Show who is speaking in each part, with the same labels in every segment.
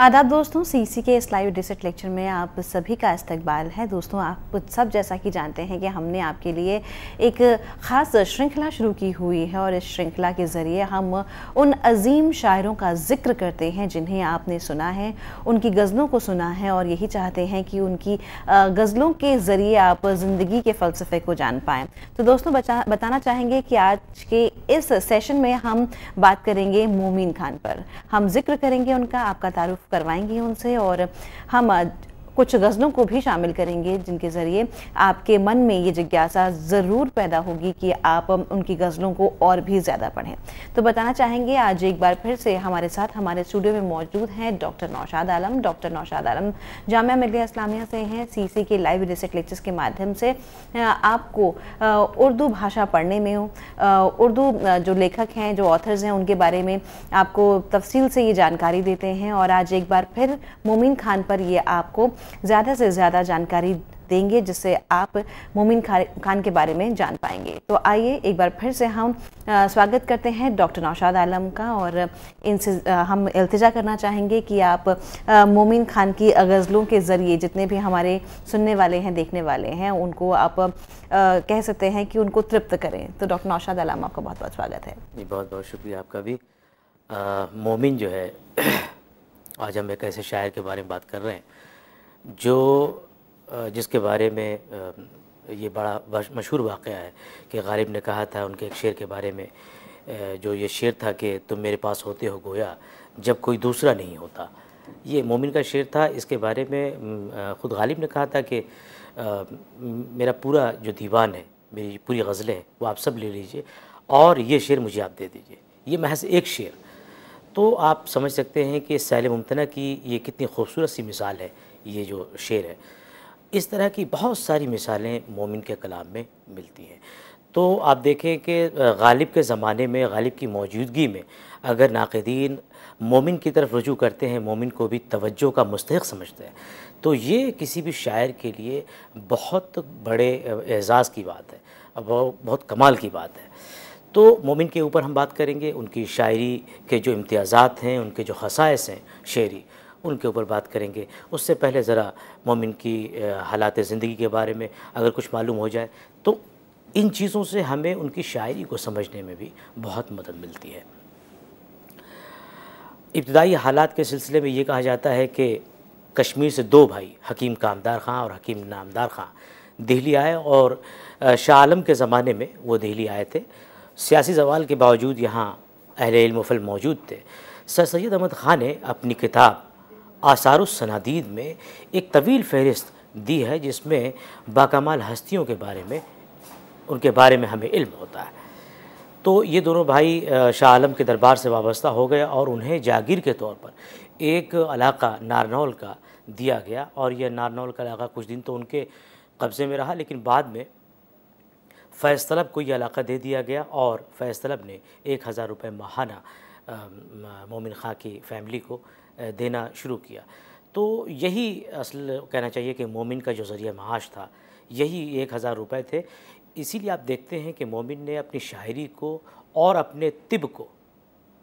Speaker 1: आदाब दोस्तों सी सी के इस लाइव डिसेट लेक्चर में आप सभी का इस्तकबाल है दोस्तों आप सब जैसा कि जानते हैं कि हमने आपके लिए एक ख़ास श्रृंखला शुरू की हुई है और इस श्रृंखला के ज़रिए हम उन अजीम शायरों का जिक्र करते हैं जिन्हें आपने सुना है उनकी गज़लों को सुना है और यही चाहते हैं कि उनकी गज़लों के ज़रिए आप ज़िंदगी के फ़लसफ़े को जान पाएँ तो दोस्तों बचा बताना चाहेंगे कि आज के इस सेशन में हम बात करेंगे मोमिन खान पर हम जिक्र करेंगे उनका आपका तारुफ करवाएंगे उनसे और हम कुछ गज़लों को भी शामिल करेंगे जिनके ज़रिए आपके मन में ये जिज्ञासा ज़रूर पैदा होगी कि आप उनकी गज़लों को और भी ज़्यादा पढ़ें तो बताना चाहेंगे आज एक बार फिर से हमारे साथ हमारे स्टूडियो में मौजूद हैं डॉक्टर नौशाद आलम डॉक्टर नौशाद आलम जामिया मिलिया इस्लामिया से हैं सी के लाइव रिसेट लेक्चर्स के माध्यम से आपको उर्दू भाषा पढ़ने में उर्दू जो लेखक हैं जो ऑथर्स हैं उनके बारे में आपको तफसील से ये जानकारी देते हैं और आज एक बार फिर मोमिन खान पर ये आपको ज़्यादा से ज़्यादा जानकारी देंगे जिससे आप मोमिन खान के बारे में जान पाएंगे तो आइए एक बार फिर से हम स्वागत करते हैं डॉक्टर नौशाद आलम का और इनसे हम इल्तजा करना चाहेंगे कि आप मोमिन खान की गज़लों के ज़रिए जितने भी हमारे सुनने वाले हैं देखने वाले हैं उनको आप कह सकते हैं कि उनको तृप्त करें तो डॉक्टर नौशाद आलम आपका बहुत बहुत स्वागत है
Speaker 2: जी बहुत बहुत शुक्रिया आपका भी मोमिन जो है आज हम एक ऐसे शायर के बारे में बात कर रहे हैं जो जिसके बारे में ये बड़ा मशहूर वाक़ है कि गालिब ने कहा था उनके एक शेर के बारे में जो ये शेर था कि तुम मेरे पास होते हो गोया जब कोई दूसरा नहीं होता ये मोमिन का शेर था इसके बारे में ख़ुद गालिब ने कहा था कि मेरा पूरा जो दीवान है मेरी पूरी गज़लें हैं वो आप सब ले लीजिए और ये शेर मुझे आप दे दीजिए ये महज एक शेर तो आप समझ सकते हैं कि सैल मुमतना की ये कितनी खूबसूरत सी मिसाल है ये जो शेर है इस तरह की बहुत सारी मिसालें मोमिन के कलाम में मिलती हैं तो आप देखें कि गालिब के ज़माने में गालिब की मौजूदगी में अगर नाकदीन मोमिन की तरफ रजू करते हैं मोमिन को भी तवज्जो का मुस्तक समझते हैं तो ये किसी भी शायर के लिए बहुत बड़े एज़ाज़ की बात है बहुत कमाल की बात है तो मोमिन के ऊपर हम बात करेंगे उनकी शायरी के जो इम्तियाज़ हैं उनके जो खसाइस हैं शेरी उनके ऊपर बात करेंगे उससे पहले ज़रा मोमिन की हालात ज़िंदगी के बारे में अगर कुछ मालूम हो जाए तो इन चीज़ों से हमें उनकी शायरी को समझने में भी बहुत मदद मिलती है इब्तदाई हालात के सिलसिले में ये कहा जाता है कि कश्मीर से दो भाई हकीम कामदार खां और हकीम नामदार खां दिल्ली आए और शाह आलम के ज़माने में वो दिल्ली आए थे सियासी जवाल के बावजूद यहाँ अहल इल्म मौजूद थे सर सैद अहमद ख़ान ने अपनी किताब आसारसनादीद में एक तवील फहरिस्त दी है जिसमें बाकमाल हस्तियों के बारे में उनके बारे में हमें इल्म होता है तो ये दोनों भाई शाह आलम के दरबार से वाबस्ता हो गए और उन्हें जागीर के तौर पर एक इलाका नारनौल का दिया गया और यह नारनौल का इलाका कुछ दिन तो उनके कब्ज़े में रहा लेकिन बाद में फ़ैज़ तलब को यह इलाका दे दिया गया और फ़ैज़ तलब ने एक हज़ार रुपये माहाना मोमिन खां की फैमिली को देना शुरू किया तो यही असल कहना चाहिए कि मोमिन का जो ज़रिया माश था यही एक हज़ार रुपये थे इसीलिए आप देखते हैं कि मोमिन ने अपनी शायरी को और अपने तिब को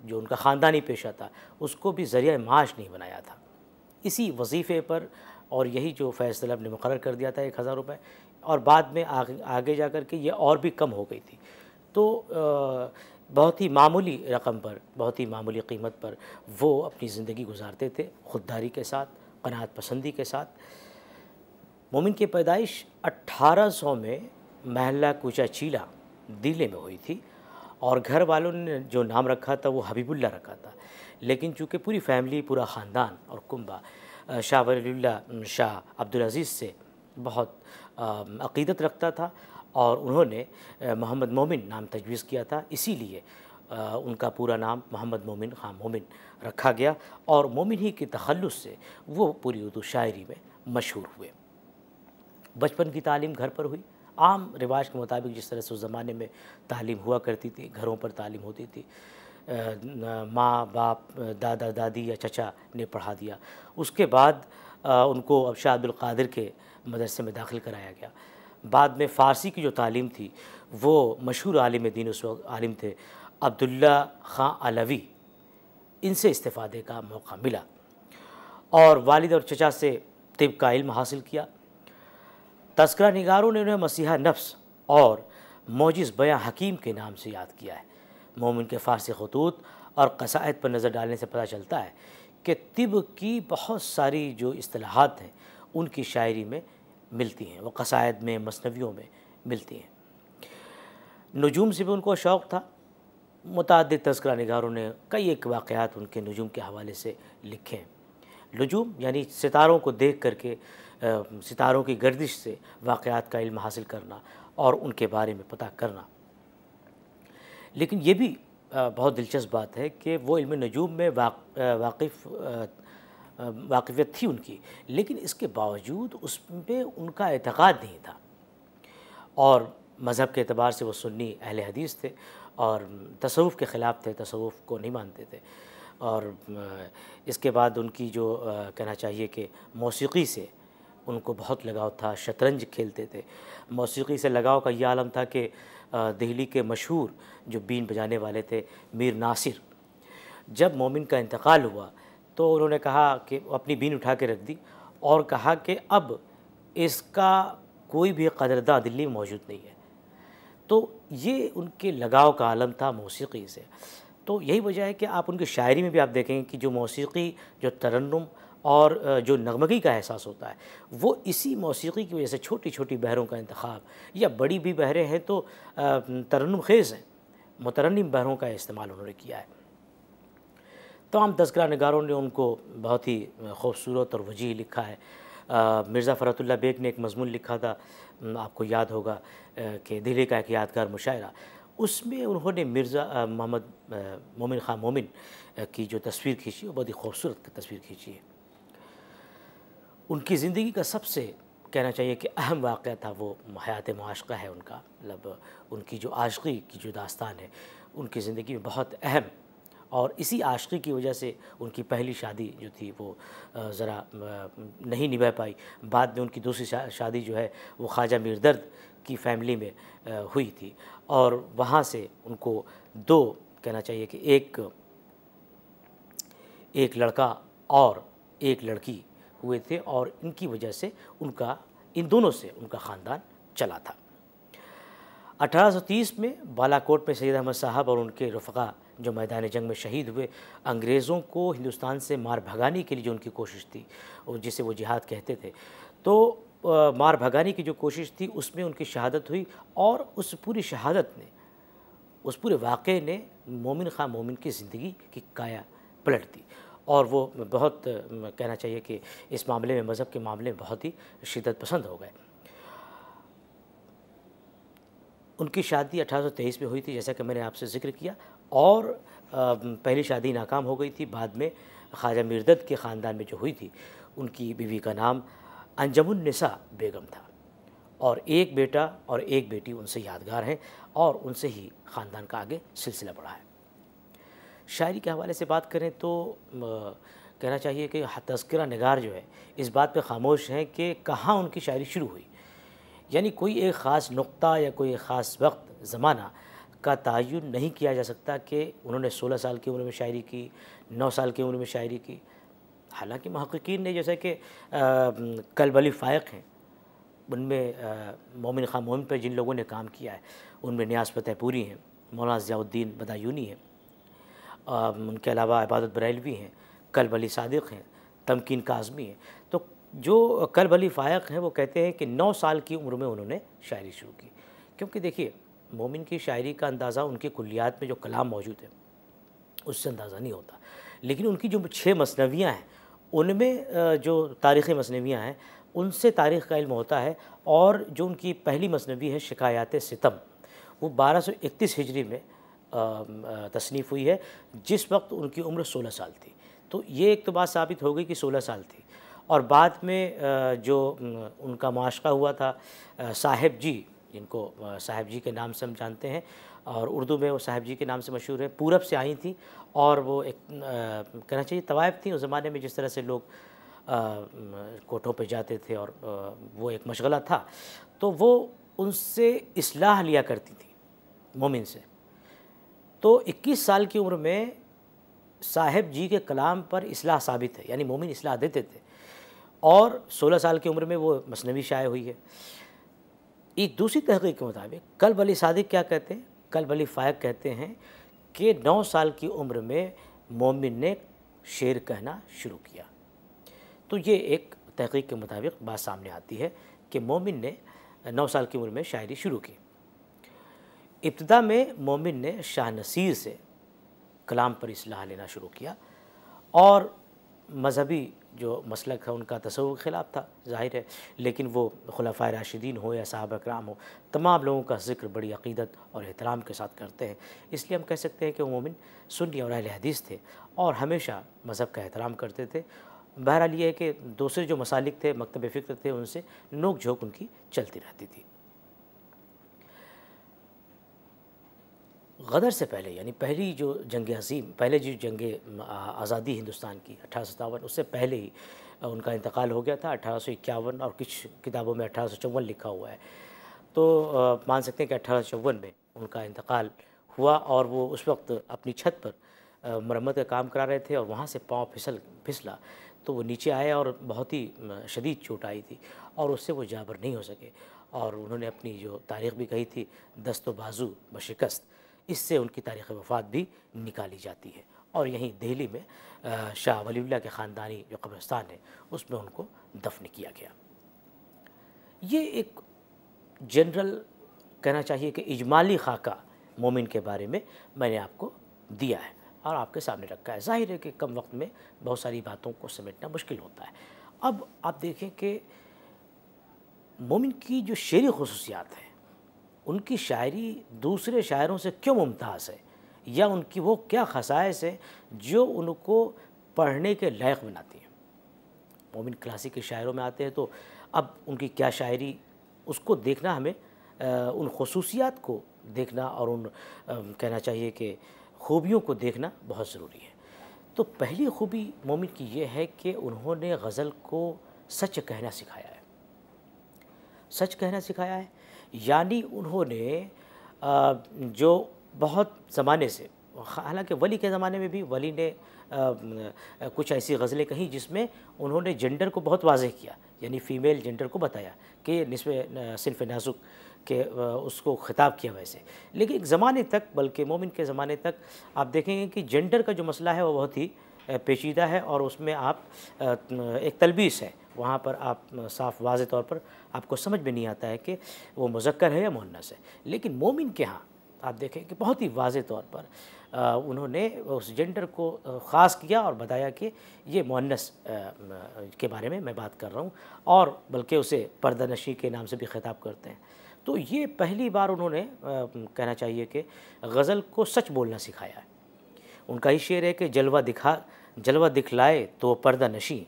Speaker 2: जो उनका ख़ानदानी पेशा था उसको भी ज़रिया माश नहीं बनाया था इसी वजीफ़े पर और यही जो फ़ैसला तलब ने मुकर कर दिया था एक हज़ार रुपये और बाद में आगे आगे जा कर के ये और भी कम हो गई थी तो आ, बहुत ही मामूली रकम पर बहुत ही मामूली कीमत पर वो अपनी ज़िंदगी गुजारते थे खुददारी के साथ कनात पसंदी के साथ मोमिन की पैदाइश 1800 में महला कुचा चीला दिल्ली में हुई थी और घर वालों ने जो नाम रखा था वो हबीबुल्ला रखा था लेकिन चूँकि पूरी फैमिली पूरा ख़ानदान और कुंबा शाह वली शाह अब्दुल अज़ीज़ से बहुत अकीदत रखता था और उन्होंने मोहम्मद मोमिन नाम तजवीज़ किया था इसीलिए उनका पूरा नाम मोहम्मद मोमिन खां हाँ, मोमिन रखा गया और मोमिन ही के तखलस से वो पूरी उर्दू शायरी में मशहूर हुए बचपन की तालीम घर पर हुई आम रिवाज के मुताबिक जिस तरह से उस ज़माने में तालीम हुआ करती थी घरों पर तालीम होती थी माँ बाप दादा दादी या चचा ने पढ़ा दिया उसके बाद उनको अब शाह अब्दुल कादिर के मदरसे में दाखिल कराया गया बाद में फ़ारसी की जो तालीम थी वो मशहूर आलिम दीन उस वक्त आलिम थे अब्दुल्ला खां अलवी इनसे इस्तेफादे का मौका मिला और वालिद और चचा से तिब का इल्म हासिल किया तस्करा निगारों ने उन्हें मसीहा नफ्स और मोजिस बयाँ हकीम के नाम से याद किया है मोमिन के फ़ारसी खतूत और कसायद पर नज़र डालने से पता चलता है कि तिब की बहुत सारी जो असलाहत हैं उनकी शायरी में मिलती हैं वो कसायद में मसनवियों में मिलती हैं नजूम से भी उनको शौक़ था मुतद तस्करा नगारों ने कई एक वाक़ात उनके नजूम के हवाले से लिखे हैं नजूम यानी सितारों को देख करके सितारों की गर्दिश से वाक़ात का इल्म हासिल करना और उनके बारे में पता करना लेकिन ये भी बहुत दिलचस्प बात है कि वो इल्म नजूम में वाक़ वाकिफ़ वाकफियत थी उनकी लेकिन इसके बावजूद उस पर उनका एतक़ाद नहीं था और मज़हब के अतबार से वो सुन्नी अहल हदीस थे और तसवुफ़ के ख़िलाफ़ थे तसवुफ़ को नहीं मानते थे और इसके बाद उनकी जो कहना चाहिए कि मौसीकी से उनको बहुत लगाव था शतरंज खेलते थे मौसीकी से लगाव का यह आलम था कि दिल्ली के मशहूर जो बीन बजाने वाले थे मीर नासिर जब मोमिन का इंतकाल हुआ तो उन्होंने कहा कि अपनी बीन उठा के रख दी और कहा कि अब इसका कोई भी कदरदा दिल्ली में मौजूद नहीं है तो ये उनके लगाव का आलम था मौसीकी से तो यही वजह है कि आप उनकी शायरी में भी आप देखेंगे कि जो मौसीकी जो तरन्नुम और जो नगमगी का एहसास होता है वो इसी मौसीकी की वजह से छोटी छोटी बहरों का इंतखब या बड़ी भी बहरें हैं तो तरन्नुम खेज़ हैं मुतरनम बहरों का इस्तेमाल उन्होंने किया है तमाम तस्करा नगारों ने उनको बहुत ही खूबसूरत और वजीह लिखा है मिर्ज़ा फ़रतुल्ला बेग ने एक मजमून लिखा था आपको याद होगा कि दिल्ली का एक यादगार मुशायरा उसमें उन्होंने मिर्ज़ा मोहम्मद मोमिन खां मोमिन की जो तस्वीर खींची वो बहुत ही खूबसूरत तस्वीर खींची है उनकी ज़िंदगी का सबसे कहना चाहिए कि अहम वाक़ था वो हयात माशका है उनका मतलब उनकी जो आशगी की जो दास्तान है उनकी ज़िंदगी में बहुत अहम और इसी आशी की वजह से उनकी पहली शादी जो थी वो ज़रा नहीं निभा पाई बाद में उनकी दूसरी शादी जो है वो ख्वाजा मीरदर्द की फैमिली में हुई थी और वहाँ से उनको दो कहना चाहिए कि एक एक लड़का और एक लड़की हुए थे और इनकी वजह से उनका इन दोनों से उनका ख़ानदान चला था 1830 में बालाकोट में सैद अहमद साहब और उनके रफ़ा जो मैदान जंग में शहीद हुए अंग्रेज़ों को हिंदुस्तान से मार भगाने के लिए जो उनकी कोशिश थी जिसे वो जिहाद कहते थे तो आ, मार भगाने की जो कोशिश थी उसमें उनकी शहादत हुई और उस पूरी शहादत ने उस पूरे वाक़े ने मोमिन खां मोमिन की ज़िंदगी की काया पलट दी और वो बहुत कहना चाहिए कि इस मामले में मज़हब के मामले में बहुत ही शिदत पसंद हो गए उनकी शादी 1823 में हुई थी जैसा कि मैंने आपसे ज़िक्र किया और पहली शादी नाकाम हो गई थी बाद में ख्वाजा मिर्दत के ख़ानदान में जो हुई थी उनकी बीवी का नाम अंजमुलनसा बेगम था और एक बेटा और एक बेटी उनसे यादगार हैं और उनसे ही ख़ानदान का आगे सिलसिला बढ़ा है शायरी के हवाले से बात करें तो कहना चाहिए कि तस्करा नगार जो है इस बात पे खामोश हैं कि कहाँ उनकी शायरी शुरू हुई यानी कोई एक ख़ास नुक़ा या कोई ख़ास वक्त ज़माना का तयन नहीं किया जा सकता कि उन्होंने 16 साल की उम्र में शायरी की 9 साल की उम्र में शायरी की हालांकि महक्कीन ने जैसे कि कलब फ़ायक हैं उनमें मोमिन खां मोमिन पर जिन लोगों ने काम किया है उनमें न्याज फतेहपुरी हैं मौलाना ज़ियाउद्दीन बदायूनी हैं उनके अलावा इबादत बरेलवी हैं कलब अली सादिक हैं तमकीन काजमी हैं तो जो कलब अली फ़ायक हैं वो कहते हैं कि नौ साल की उम्र में उन्होंने शायरी शुरू की क्योंकि देखिए मोमिन की शायरी का अंदाज़ा उनके कुलियात में जो कलाम मौजूद है उससे अंदाज़ा नहीं होता लेकिन उनकी जो छः मसनवियाँ हैं उनमें जो तारीख़ मसनवियाँ हैं उनसे तारीख़ का इल्म होता है और जो उनकी पहली मसनवी है शिकायत सितम वो 1231 हिजरी में तसनीफ़ हुई है जिस वक्त उनकी उम्र 16 साल थी तो ये एक तो बात साबित हो गई कि 16 साल थी और बाद में जो उनका माशका हुआ था साहेब जी जिनको साहेब जी के नाम से हम जानते हैं और उर्दू में वो साहेब जी के नाम से मशहूर है पूरब से आई थी और वो एक कहना चाहिए तवायफ थी उस ज़माने में जिस तरह से लोग कोठों पे जाते थे और वो एक मशगला था तो वो उनसे असलाह लिया करती थी मोमिन से तो 21 साल की उम्र में साहेब जी के कलाम पर असलाह साबित है यानी मोमिन असलाह देते थे और 16 साल की उम्र में वो मसनवी शाये हुई है एक दूसरी तहकी के मुताबिक कल बली सादिक क्या कहते हैं कल बली फायक कहते हैं कि नौ साल की उम्र में मोमिन ने शेर कहना शुरू किया तो ये एक तहकीक के मुताबिक बात सामने आती है कि मोमिन ने नौ साल की उम्र में शायरी शुरू की इब्तदा में मोमिन ने शाह नसीर से कलाम पर इसलाह लेना शुरू किया और मजहबी जो मसलक है उनका तस्व ख़िलाफ़ था ज़ाहिर है लेकिन वो खुलाफा राशिदीन हो या साहब कराम हो तमाम लोगों का जिक्र बड़ी अकीदत और एहतराम के साथ करते हैं इसलिए हम कह सकते हैं कि वमिन सुन्नी और अहल हदीस थे और हमेशा मज़हब का एहतराम करते थे बहरहाल ये है कि दूसरे जो मसालिक थे मकतब फ़िक्र थे उनसे नोक झोंक उनकी चलती रहती थी गदर से पहले यानी पहली जो जंग हसीम पहले जो जंग आज़ादी हिंदुस्तान की अठारह सतावन उससे पहले ही उनका इंतकाल हो गया था अठारह और कुछ किताबों में अठारह लिखा हुआ है तो मान सकते हैं कि अठारह में उनका इंतकाल हुआ और वो उस वक्त अपनी छत पर मरम्मत का काम करा रहे थे और वहाँ से पाँव फिसल फिसला तो वो नीचे आए और बहुत ही शदीद चोट आई थी और उससे वो जाबर नहीं हो सके और उन्होंने अपनी जो तारीख भी कही थी दस्त बाजू बशिकस्त इससे उनकी तारीख़ वफात भी निकाली जाती है और यहीं दिल्ली में शाह वलील्ला के ख़ानदानी जो कब्रस्तान है उसमें उनको दफन किया गया ये एक जनरल कहना चाहिए कि इजमाली खाका मोमिन के बारे में मैंने आपको दिया है और आपके सामने रखा है जाहिर है कि कम वक्त में बहुत सारी बातों को समेटना मुश्किल होता है अब आप देखें कि मोमिन की जो शेरी खसूसियात है उनकी शायरी दूसरे शायरों से क्यों मुमताज़ है या उनकी वो क्या खसाइश है जो उनको पढ़ने के लायक बनाती है मोमिन क्लासिक के शायरों में आते हैं तो अब उनकी क्या शायरी उसको देखना हमें उन खसूसियात को देखना और उन कहना चाहिए कि खूबियों को देखना बहुत ज़रूरी है तो पहली खूबी मोमिन की ये है कि उन्होंने गज़ल को सच कहना सिखाया है सच कहना सिखाया है यानी उन्होंने जो बहुत ज़माने से हालांकि वली के ज़माने में भी वली ने कुछ ऐसी गज़लें कहीं जिसमें उन्होंने जेंडर को बहुत वाजह किया यानी फ़ीमेल जेंडर को बताया कि नस्व सिर्फ नाजुक के उसको ख़िताब किया वैसे लेकिन एक ज़माने तक बल्कि मोमिन के ज़माने तक आप देखेंगे कि जेंडर का जो मसला है वो बहुत ही पेचीदा है और उसमें आप एक तलबीस है वहाँ पर आप साफ वाज तौर पर आपको समझ में नहीं आता है कि वो मुजक्र है या मुन्नस है लेकिन मोमिन के यहाँ आप देखें कि बहुत ही वाज तौर पर उन्होंने उस जेंडर को ख़ास किया और बताया कि ये मुन्नस के बारे में मैं बात कर रहा हूँ और बल्कि उसे नशी के नाम से भी खिताब करते हैं तो ये पहली बार उन्होंने कहना चाहिए कि गज़ल को सच बोलना सिखाया है उनका ही शेर है कि जलवा दिखा जलवा दिखलाए तो पर्दा नशी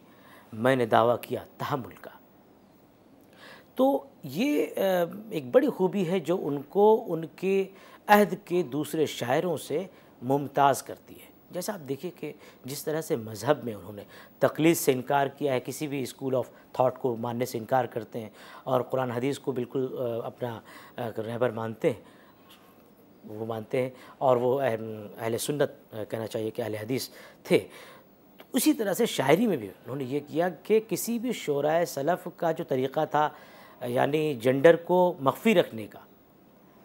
Speaker 2: मैंने दावा किया तहमुल का तो ये एक बड़ी खूबी है जो उनको उनके अहद के दूसरे शायरों से मुमताज़ करती है जैसा आप देखिए कि जिस तरह से मज़हब में उन्होंने तकलीस से इनकार किया है किसी भी स्कूल ऑफ थाट को मानने से इनकार करते हैं और कुरान हदीस को बिल्कुल अपना रहबर मानते हैं वो मानते हैं और वो अहल सुन्नत कहना चाहिए कि अहल हदीस थे तो उसी तरह से शायरी में भी उन्होंने ये किया कि किसी भी शरा सलफ़ का जो तरीक़ा था यानी जेंडर को मख्फी रखने का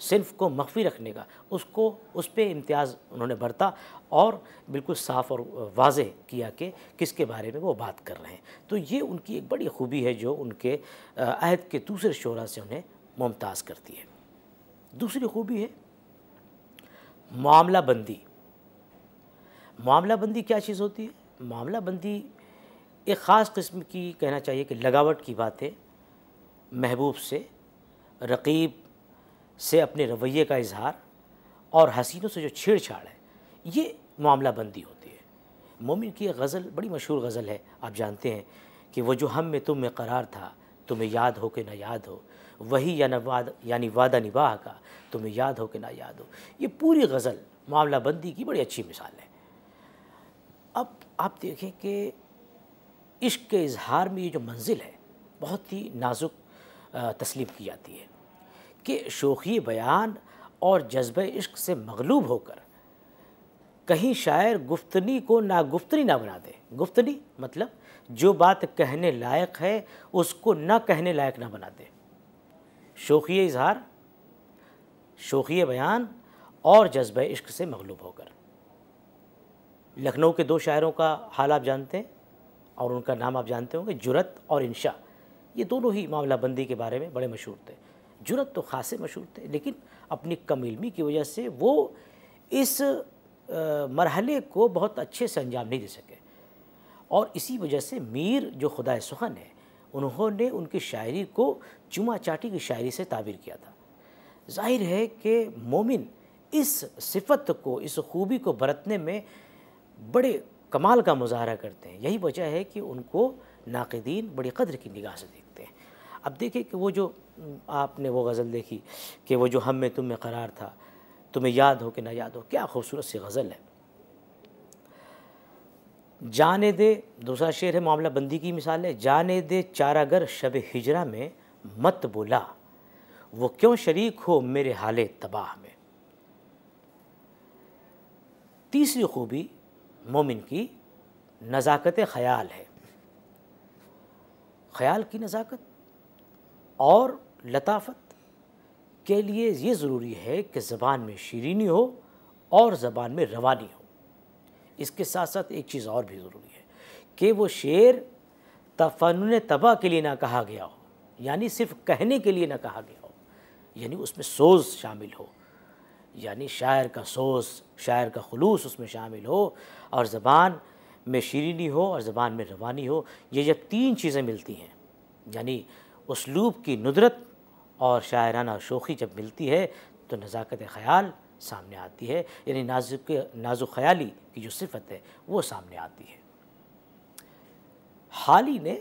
Speaker 2: सिर्फ को मख्फी रखने का उसको उस पर इम्तियाज़ उन्होंने बरता और बिल्कुल साफ और वाज किया कि किसके बारे में वो बात कर रहे हैं तो ये उनकी एक बड़ी खूबी है जो उनके अहद के दूसरे शोरा से उन्हें मुमताज़ करती है दूसरी खूबी है मामला बंदी मामला बंदी क्या चीज़ होती है मामला बंदी एक ख़ास किस्म की कहना चाहिए कि लगावट की बात है महबूब से रकीब से अपने रवैये का इजहार और हसीनों से जो छेड़छाड़ है ये मामला बंदी होती है मोमिन की एक गज़ल बड़ी मशहूर गज़ल है आप जानते हैं कि वो जो हम में तुम में करार था तुम्हें याद हो कि ना याद हो वही या ना वादा यानी वादा निवाह का तुम्हें याद हो कि ना याद हो ये पूरी गज़ल मामला बंदी की बड़ी अच्छी मिसाल है अब आप देखें कि इश्क के इजहार में ये जो मंजिल है बहुत ही नाजुक तस्लीम की जाती है कि शोखी बयान और जज्ब इश्क से मगलूब होकर कहीं शायर गुफ्तनी को ना गुफ्तनी ना बना दे गुफ्तनी मतलब जो बात कहने लायक है उसको ना कहने लायक ना बना दे शोखी इजहार शोखी बयान और जज्ब इश्क से मगलूब होकर लखनऊ के दो शायरों का हाल आप जानते हैं और उनका नाम आप जानते होंगे जुरत और इंशा ये दोनों ही मामला बंदी के बारे में बड़े मशहूर थे जुरत तो खासे मशहूर थे लेकिन अपनी कम इलमी की वजह से वो इस मरहले को बहुत अच्छे से अंजाम नहीं दे सके और इसी वजह से मीर जो खुदा सुहन है उन्होंने उनकी शायरी को चुमा चाटी की शायरी से ताबीर किया था जाहिर है कि मोमिन इस सिफत को इस खूबी को बरतने में बड़े कमाल का मुजाहरा करते हैं यही वजह है कि उनको नाकदीन बड़ी कदर की निगाह से देखते हैं अब देखिए कि वो जो आपने वो गज़ल देखी कि वो जो हम में तुम में करार था तुम्हें याद हो कि ना याद हो क्या खूबसूरत सी गज़ल है जाने दे दूसरा शेर है मामला बंदी की मिसाल है जाने दे चारागर शब हिजरा में मत बोला वो क्यों शरीक हो मेरे हाल तबाह में तीसरी खूबी मोमिन की नज़ाकत ख़याल है ख़याल की नज़ाकत और लताफत के लिए ये ज़रूरी है कि ज़बान में शरीनी हो और ज़बान में रवानी हो इसके साथ साथ एक चीज़ और भी ज़रूरी है कि वो शेर तफन तबाह के लिए ना कहा गया हो यानी सिर्फ कहने के लिए ना कहा गया यानी उसमें सोज शामिल हो यानी शायर का सोज शायर का खलूस उसमें शामिल हो और ज़बान में शीरीनी हो और ज़बान में रवानी हो ये जब तीन चीज़ें मिलती हैं यानी उसलूब की नुदरत और शायराना शोखी जब मिलती है तो नज़ाकत ख़याल सामने आती है यानी नाजुक नाजुक ख्याली की जो सिफत है वो सामने आती है हाल ही ने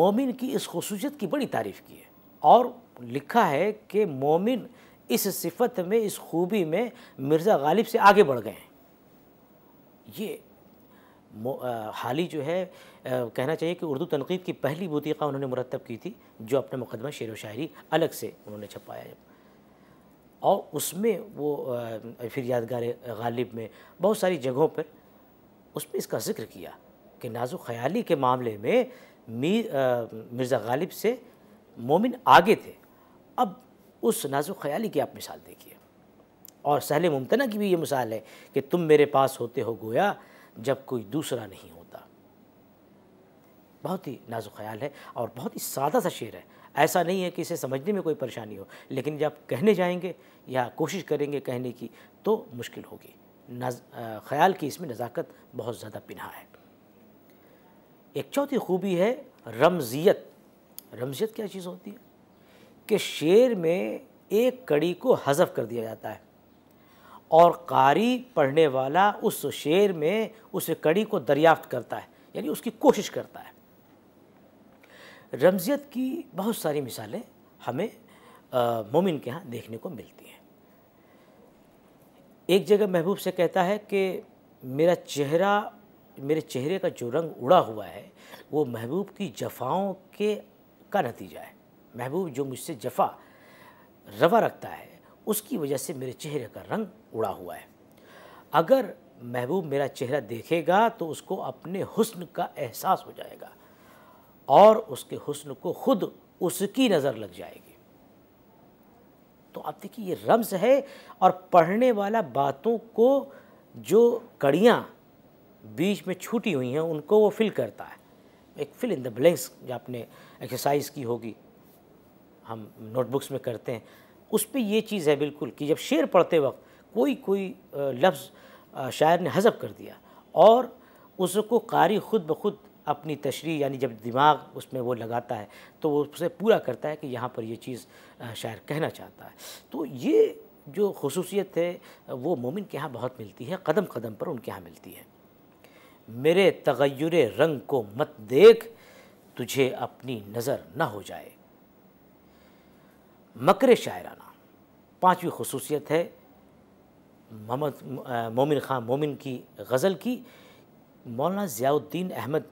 Speaker 2: मोमिन की इस खसूसियत की बड़ी तारीफ़ की है और लिखा है कि मोमिन इस सिफत में इस खूबी में मिर्ज़ा गालिब से आगे बढ़ गए हैं ये हाल ही जो है आ, कहना चाहिए कि उर्दू तनकीद की पहली बूतीक़ा उन्होंने मुरतब की थी जो अपना मुकदमा शेर व शायरी अलग से उन्होंने छपाया और उसमें वो आ, फिर यादगार गालिब में बहुत सारी जगहों पर उसमें इसका जिक्र किया कि नाजु ख़्याली के मामले में मीर मिर्ज़ा गालिब से मोमिन आगे थे अब उस नाजुक ख्याली की आप मिसाल देखिए और सहल मुमतना की भी ये मिसाल है कि तुम मेरे पास होते हो गोया जब कोई दूसरा नहीं होता बहुत ही नाजुक ख्याल है और बहुत ही सादा सा शेर है ऐसा नहीं है कि इसे समझने में कोई परेशानी हो लेकिन जब कहने जाएंगे या कोशिश करेंगे कहने की तो मुश्किल होगी ख्याल की इसमें नज़ाकत बहुत ज़्यादा पिना है एक चौथी खूबी है रमज़ियत रमज़ियत क्या चीज़ होती है कि शेर में एक कड़ी को हज़फ कर दिया जाता है और कारी पढ़ने वाला उस शेर में उस कड़ी को दरियाफ्त करता है यानी उसकी कोशिश करता है रमज़ियत की बहुत सारी मिसालें हमें मोमिन के यहाँ देखने को मिलती हैं एक जगह महबूब से कहता है कि मेरा चेहरा मेरे चेहरे का जो रंग उड़ा हुआ है वो महबूब की जफाओं के का नतीजा है महबूब जो मुझसे जफा रवा रखता है उसकी वजह से मेरे चेहरे का रंग उड़ा हुआ है अगर महबूब मेरा चेहरा देखेगा तो उसको अपने हुस्न का एहसास हो जाएगा और उसके हुस्न को खुद उसकी नज़र लग जाएगी तो आप देखिए ये रम्स है और पढ़ने वाला बातों को जो कड़ियाँ बीच में छूटी हुई हैं उनको वो फिल करता है एक फिल इन द ब्लैंक्स जो आपने एक्सरसाइज की होगी हम नोटबुक्स में करते हैं उस पर ये चीज़ है बिल्कुल कि जब शेर पढ़ते वक्त कोई कोई लफ्ज़ शायर ने हज़ब कर दिया और उसको कारी ख़ुद ब खुद अपनी तशरी यानी जब दिमाग उसमें वो लगाता है तो वो उसे पूरा करता है कि यहाँ पर ये चीज़ शायर कहना चाहता है तो ये जो खसूसियत है वो मोमिन के यहाँ बहुत मिलती है कदम कदम पर उनके यहाँ मिलती है मेरे तगैर रंग को मत देख तुझे अपनी नज़र ना हो जाए मकर शायराना पाँचवीं खसूसियत है मोहम्मद मोमिन खां मोमिन की गज़ल की मौलाना ज़ियाउद्दीन अहमद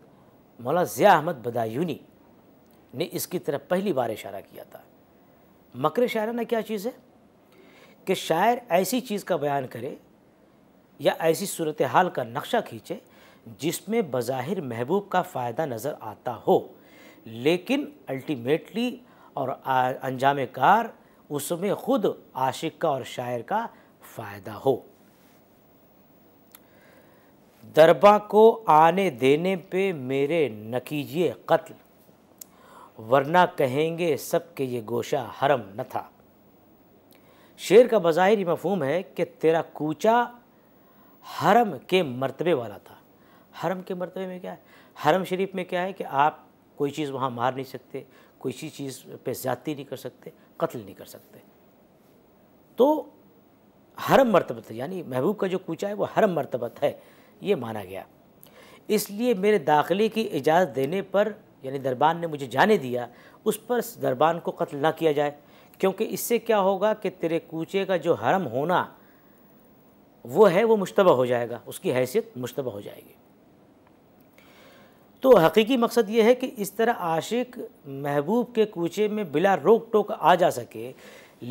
Speaker 2: मौलाना ज़िया अहमद बदायूनी ने इसकी तरफ पहली बार इशारा किया था मकर शायराना क्या चीज़ है कि शायर ऐसी चीज़ का बयान करे या ऐसी सूरत हाल का नक्शा खींचे जिसमें बज़ाहिर महबूब का फ़ायदा नज़र आता हो लेकिन अल्टीमेटली और अंजाम कार उसमें खुद आशिक का और शायर का फ़ायदा हो दरबा को आने देने पे मेरे न कीजिए कत्ल वरना कहेंगे सब के ये गोशा हरम न था शेर का बज़ाहिर मफहम है कि तेरा कूचा हरम के मरतबे वाला था हरम के मरतबे में क्या है हरम शरीफ में क्या है कि आप कोई चीज़ वहाँ मार नहीं सकते किसी चीज़ पे ज़्यादती नहीं कर सकते कत्ल नहीं कर सकते तो हर मरतबत यानी महबूब का जो कूचा है वो हर मरतबत है ये माना गया इसलिए मेरे दाखिले की इजाज़त देने पर यानी दरबान ने मुझे जाने दिया उस पर दरबान को कत्ल ना किया जाए क्योंकि इससे क्या होगा कि तेरे कूचे का जो हरम होना वो है वो मुशतबा हो जाएगा उसकी हैसियत मुशतबा हो जाएगी तो हकीकी मकसद ये है कि इस तरह आशिक महबूब के कूचे में बिला रोक टोक आ जा सके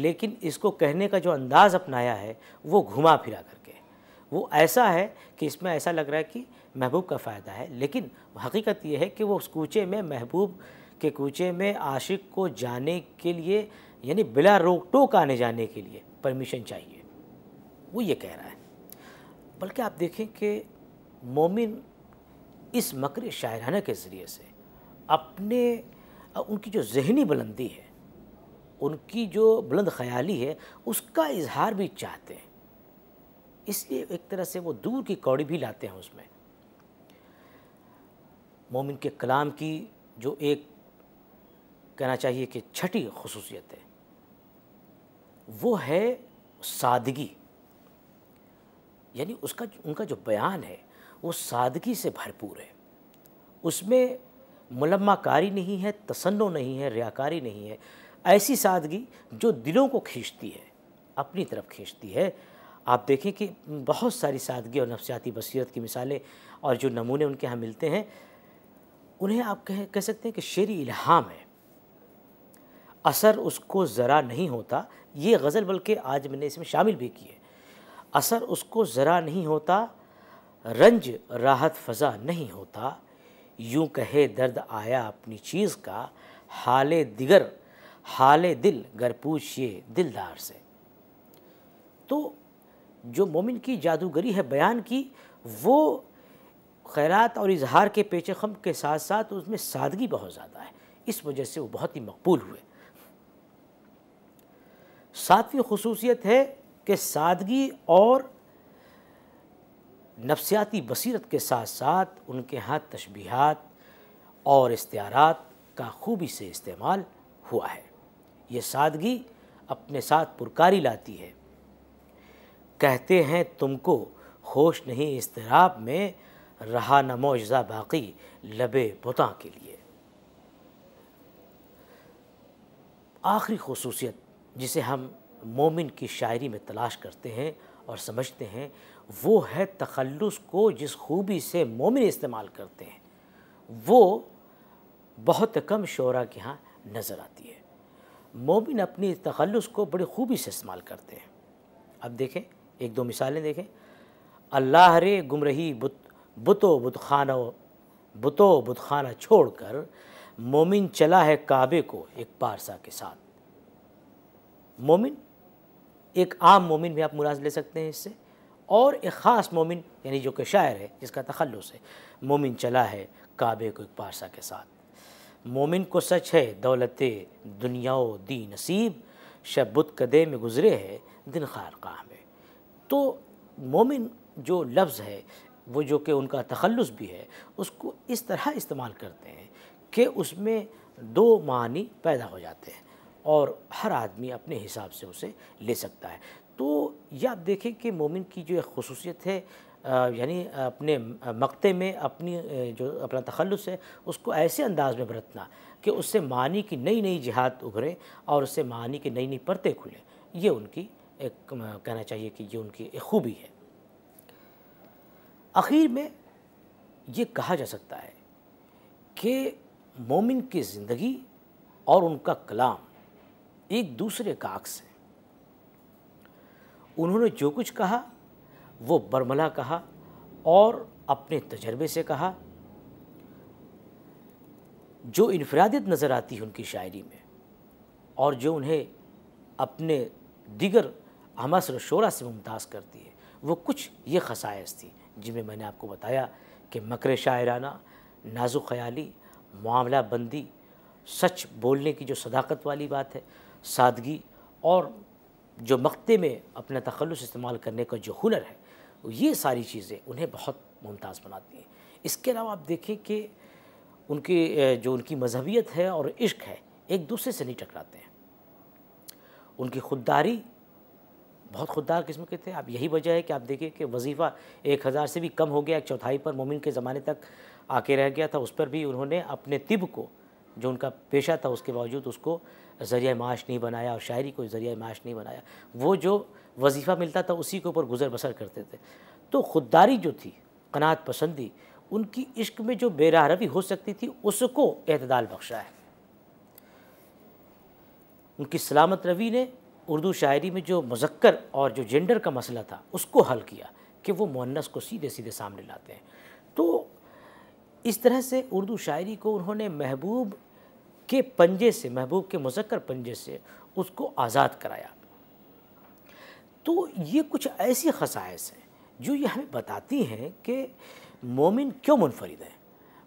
Speaker 2: लेकिन इसको कहने का जो अंदाज़ अपनाया है वो घुमा फिरा करके वो ऐसा है कि इसमें ऐसा लग रहा है कि महबूब का फ़ायदा है लेकिन हकीकत ये है कि वो उस कूचे में महबूब के कूचे में आशिक को जाने के लिए यानी बिला रोक टोक आने जाने के लिए परमिशन चाहिए वो ये कह रहा है बल्कि आप देखें कि मोमिन इस मकर शायराना के ज़रिए से अपने उनकी जो जहनी बुलंदी है उनकी जो बुलंद ख्याली है उसका इजहार भी चाहते हैं इसलिए एक तरह से वो दूर की कौड़ी भी लाते हैं उसमें मोमिन के कलाम की जो एक कहना चाहिए कि छठी खसूसियत है वो है सादगी यानी उसका उनका जो बयान है वो सादगी से भरपूर है उसमें मलमाकारी नहीं है तसन्नो नहीं है रियाकारी नहीं है ऐसी सादगी जो दिलों को खींचती है अपनी तरफ खींचती है आप देखें कि बहुत सारी सादगी और नफसियाती बसीरत की मिसालें और जो नमूने उनके यहाँ मिलते हैं उन्हें आप कह कह सकते हैं कि शेरी इल्हाम है असर उसको ज़रा नहीं होता ये गज़ल बल्कि आज मैंने इसमें शामिल भी की है असर उसको ज़रा नहीं होता रंज राहत फजा नहीं होता यूं कहे दर्द आया अपनी चीज़ का हाले दिगर हाले दिल गर पूछिए दिलदार से तो जो मोमिन की जादूगरी है बयान की वो खैरात और इजहार के पेच खम के साथ साथ उसमें सादगी बहुत ज़्यादा है इस वजह से वो बहुत ही मकबूल हुए सातवीं खसूसियत है कि सादगी और नफसियाती बसीरत के साथ साथ उनके यहाँ तशबीहात और इस्तारात का खूबी से इस्तेमाल हुआ है ये सादगी अपने साथ पुरकारी लाती है कहते हैं तुमको होश नहीं इसतराब में रहा न मुआजा बाकी लबे बुता के लिए आखिरी खसूसियत जिसे हम मोमिन की शायरी में तलाश करते हैं और समझते हैं वो है तखलस को जिस खूबी से मोमिन इस्तेमाल करते हैं वो बहुत कम शरा के यहाँ नज़र आती है मोमिन अपनी तखलस को बड़ी खूबी से इस्तेमाल करते हैं अब देखें एक दो मिसालें देखें अल्लाह रे रही बुत बुतो बुतखाना बुतो बुतखाना छोड़ कर मोमिन चला है काबे को एक पारसा के साथ मोमिन एक आम मोमिन भी आप मुराज ले सकते हैं इससे और एक ख़ास मोमिन यानी जो कि शायर है जिसका तखलस है मोमिन चला है काबे को एक पारसा के साथ मोमिन को सच है दौलत दुनिया दी नसीब शबुत कदे में गुज़रे है दिन खारकाह में तो मोमिन जो लफ्ज़ है वो जो कि उनका तखलस भी है उसको इस तरह इस्तेमाल करते हैं कि उसमें दो मानी पैदा हो जाते हैं और हर आदमी अपने हिसाब से उसे ले सकता है तो यह आप देखें कि मोमिन की जो एक खसूसियत है यानी अपने मकते में अपनी जो अपना तखलस है उसको ऐसे अंदाज में बरतना कि उससे मानी की नई नई जिहाद उभरे और उससे मानी की नई नई परतें खुलें ये उनकी एक कहना चाहिए कि ये उनकी एक खूबी है आखिर में ये कहा जा सकता है कि मोमिन की ज़िंदगी और उनका कलाम एक दूसरे का अक्स है उन्होंने जो कुछ कहा वो बर्मला कहा और अपने तजर्बे से कहा जो इनफरादियत नज़र आती है उनकी शायरी में और जो उन्हें अपने दिगर हमसर शोरा से मुमताज़ करती है वो कुछ ये खसाइस थी जिनमें मैंने आपको बताया कि मकर शायराना नाजु ख्याली मामला बंदी सच बोलने की जो सदाकत वाली बात है सादगी और जो मकते में अपना तखलस इस्तेमाल करने का जो हुनर है ये सारी चीज़ें उन्हें बहुत मुमताज़ बनाती हैं इसके अलावा आप देखें कि उनकी जो उनकी मजहबियत है और इश्क है एक दूसरे से नहीं टकराते हैं उनकी खुददारी बहुत खुददार किस्म के थे आप यही वजह है कि आप देखें कि वजीफ़ा एक हज़ार से भी कम हो गया एक चौथाई पर मोमिन के ज़माने तक आके रह गया था उस पर भी उन्होंने अपने तिब को जो उनका पेशा था उसके बावजूद उसको ज़रिया माश नहीं बनाया और शायरी को ज़रिया माश नहीं बनाया वो जो वजीफ़ा मिलता था उसी के ऊपर गुजर बसर करते थे तो खुददारी जो थी कनात पसंदी उनकी इश्क में जो बेरा रवि हो सकती थी उसको अतदाल बख्शा है उनकी सलामत रवी ने उर्दू शायरी में जो मुजक्कर और जो जेंडर का मसला था उसको हल किया कि वो मुन्नस को सीधे सीधे सामने लाते हैं तो इस तरह से उर्दू शायरी को उन्होंने महबूब के पंजे से महबूब के मुजक्र पंजे से उसको आज़ाद कराया तो ये कुछ ऐसी खसाइस हैं जो ये हमें बताती हैं कि मोमिन क्यों मुनफरद है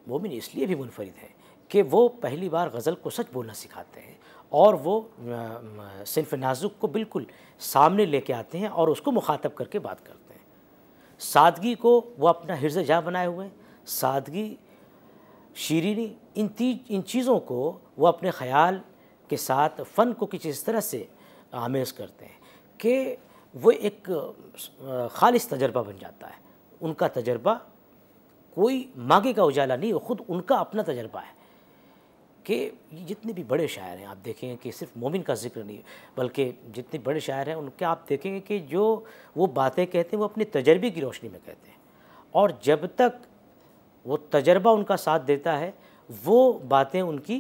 Speaker 2: मोमिन इसलिए भी मुनफरद है कि वो पहली बार गज़ल को सच बोलना सिखाते हैं और वो सिर्फ नाजुक को बिल्कुल सामने लेके आते हैं और उसको मुखातब करके बात करते हैं सादगी को वो अपना हिरज जहाँ बनाए हुए हैं सादगी शीरीनी इन तीज इन चीज़ों को वो अपने ख्याल के साथ फ़न को किसी इस तरह से आमेज़ करते हैं कि वो एक खालिश तजर्बा बन जाता है उनका तजर्बा कोई मागे का उजाला नहीं वो ख़ुद उनका अपना तजर्बा है कि जितने भी बड़े शायर हैं आप देखेंगे कि सिर्फ मोमिन का जिक्र नहीं बल्कि जितने बड़े शायर हैं उनके आप देखेंगे कि जो वो बातें कहते हैं वो अपने तजर्बे की रोशनी में कहते हैं और जब तक वो तजर्बा उनका साथ देता है वो बातें उनकी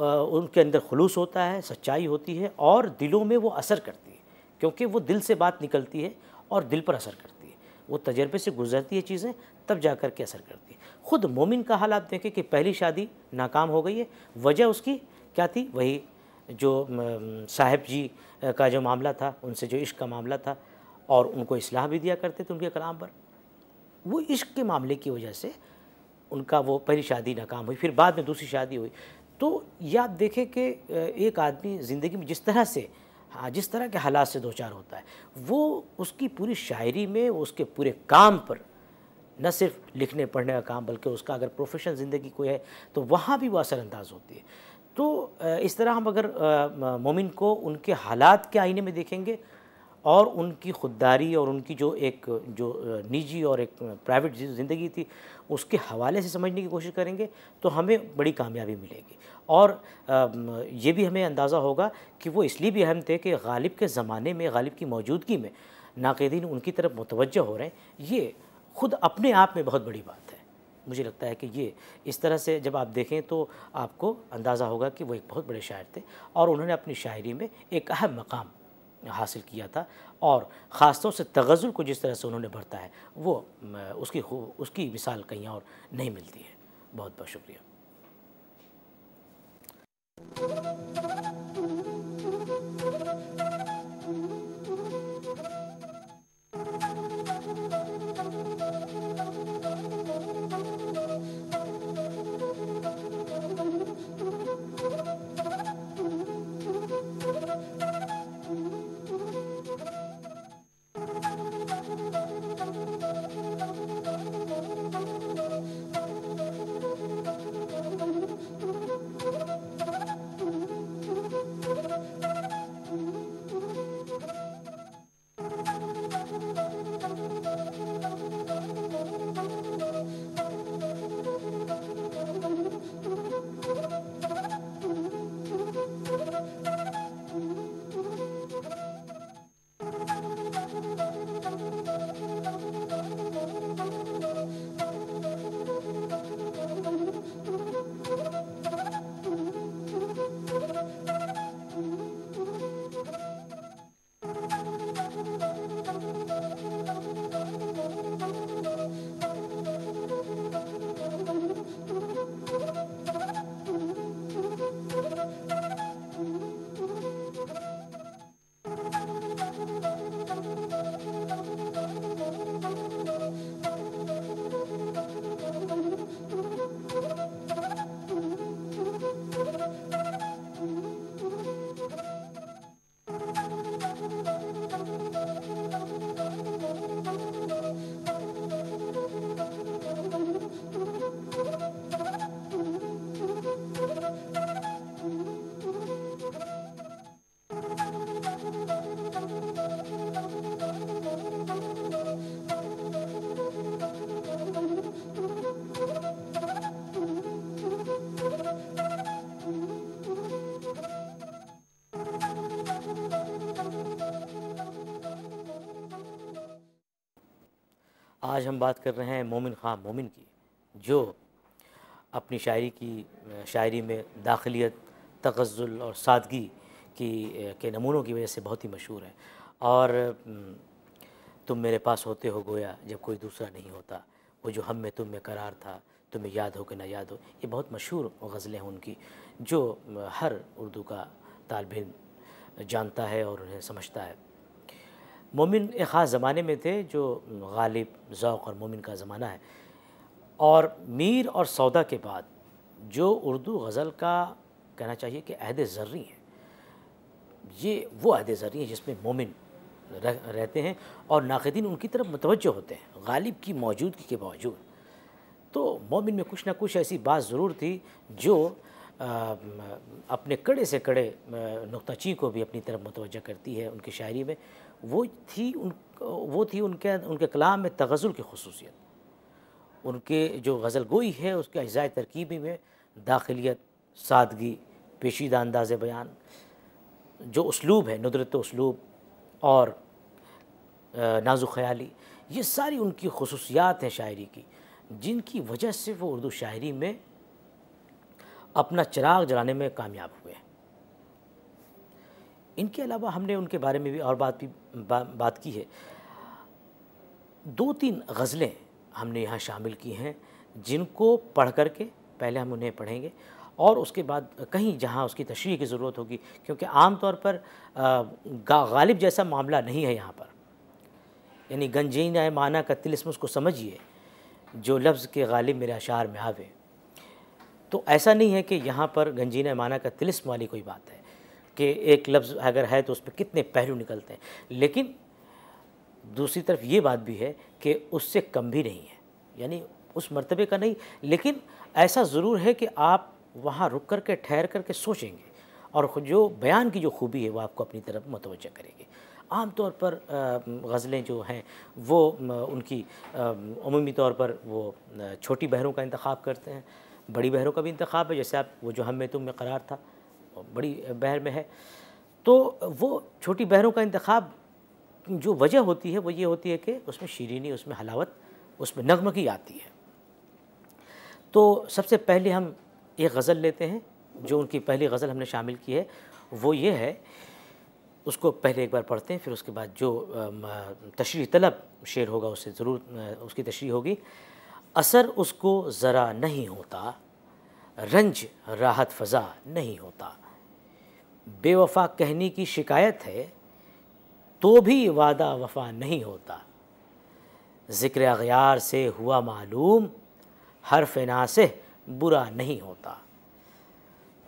Speaker 2: उनके अंदर खलूस होता है सच्चाई होती है और दिलों में वो असर करती है क्योंकि वो दिल से बात निकलती है और दिल पर असर करती है वो तजर्बे से गुजरती है चीज़ें तब जा कर के असर करती है ख़ुद मोमिन का हाल आप देखें कि पहली शादी नाकाम हो गई है वजह उसकी क्या थी वही जो साहेब जी का जो मामला था उनसे जो इश्क का मामला था और उनको इसलाह भी दिया करते थे उनके कलाम पर वो इश्क के मामले की वजह से उनका वो पहली शादी नाकाम हुई फिर बाद में दूसरी शादी हुई तो ये आप देखें कि एक आदमी ज़िंदगी में जिस तरह से हाँ जिस तरह के हालात से दो चार होता है वो उसकी पूरी शायरी में उसके पूरे काम पर न सिर्फ लिखने पढ़ने का काम बल्कि उसका अगर प्रोफेशन ज़िंदगी कोई है तो वहाँ भी वो असरअंदाज होती है तो इस तरह हम अगर मोमिन को उनके हालात के आईने में देखेंगे और उनकी खुददारी और उनकी जो एक जो निजी और एक प्राइवेट ज़िंदगी थी उसके हवाले से समझने की कोशिश करेंगे तो हमें बड़ी कामयाबी मिलेगी और ये भी हमें अंदाज़ा होगा कि वो इसलिए भी अहम थे कि गालिब के ज़माने में गालिब की मौजूदगी में नाकदीन उनकी तरफ मुतवजह हो रहे हैं ये खुद अपने आप में बहुत बड़ी बात है मुझे लगता है कि ये इस तरह से जब आप देखें तो आपको अंदाज़ा होगा कि वो एक बहुत बड़े शायर थे और उन्होंने अपनी शायरी में एक अहम मकाम हासिल किया था और ख़ास तौर से तगज़ुल को जिस तरह से उन्होंने भरता है वो उसकी उसकी मिसाल कहीं और नहीं मिलती है बहुत बहुत शुक्रिया आज हम बात कर रहे हैं मोमिन खां मोमिन की जो अपनी शायरी की शायरी में दाखिलियत तगज़ुल और सादगी की के नमूनों की वजह से बहुत ही मशहूर है और तुम मेरे पास होते हो गोया जब कोई दूसरा नहीं होता वो जो हम में तुम में करार था तुम्हें याद हो कि ना याद हो ये बहुत मशहूर गज़लें हैं उनकी जो हर उर्दू का तालब जानता है और उन्हें समझता है मोमिन एक ख़ास ज़माने में थे जो गालिब ज़ौक़ और मोमिन का ज़माना है और मीर और सौदा के बाद जो उर्दू गज़ल का कहना चाहिए कि अहद ज़र्री हैं ये वो अहद ज़र्री हैं जिसमें मोमिन रह, रहते हैं और नाकदीन उनकी तरफ मतवजह होते हैं गालिब की मौजूदगी के बावजूद तो मोमिन में कुछ ना कुछ ऐसी बात ज़रूर थी जो आ, अपने कड़े से कड़े नुकताची को भी अपनी तरफ मतवजह करती है उनकी शायरी में वो थी उन वो थी उनके उनके कलाम में तगज़ुल की खसूसियत उनके जो गज़ल गोई है उसके अजाय तरकीबी में दाखिलियत सादगी पेशीदा अंदाज बयान जो उसलूब है नुदरत उसलूब और नाजु ख्याली ये सारी उनकी खसूसियात हैं शायरी की जिनकी वजह से वो उर्दू शायरी में अपना चिराग जलाने में कामयाब हुए हैं इनके अलावा हमने उनके बारे में भी और बात भी बा, बात की है दो तीन गज़लें हमने यहाँ शामिल की हैं जिनको पढ़ कर के पहले हम उन्हें पढ़ेंगे और उसके बाद कहीं जहाँ उसकी तशरी की ज़रूरत होगी क्योंकि आम तौर पर गालिब जैसा मामला नहीं है यहाँ पर यानी आए माना का तिलस्म उसको समझिए जो लफ्ज़ के गालिब मेरे अशार में आवे तो ऐसा नहीं है कि यहाँ पर गंजीना माना का तिलस्म वाली कोई बात है कि एक लफ्ज़ अगर है तो उस पर कितने पहलू निकलते हैं लेकिन दूसरी तरफ ये बात भी है कि उससे कम भी नहीं है यानी उस मरतबे का नहीं लेकिन ऐसा ज़रूर है कि आप वहाँ रुक कर के ठहर कर के सोचेंगे और जो बयान की जो खूबी है वो आपको अपनी तरफ मतवजह करेगी आम तौर पर गज़लें जो हैं वो उनकी अमूमी तौर पर वो छोटी बहरों का इंतखब करते हैं बड़ी बहरों का भी इंतखब है जैसे आप वो जो हम में तुम में करार था बड़ी बहर में है तो वो छोटी बहरों का इंतखब जो वजह होती है वो ये होती है कि उसमें शीरीनी उसमें हलावत उसमें नगम की आती है तो सबसे पहले हम एक गज़ल लेते हैं जो उनकी पहली गज़ल हमने शामिल की है वो ये है उसको पहले एक बार पढ़ते हैं फिर उसके बाद जो तशरी तलब शेर होगा उससे ज़रूर उसकी तशरी होगी असर उसको ज़रा नहीं होता रंज राहत फ़ज़ा नहीं होता बेवफा कहने की शिकायत है तो भी वादा वफा नहीं होता ज़िक्र अगयार से हुआ मालूम फिना से बुरा नहीं होता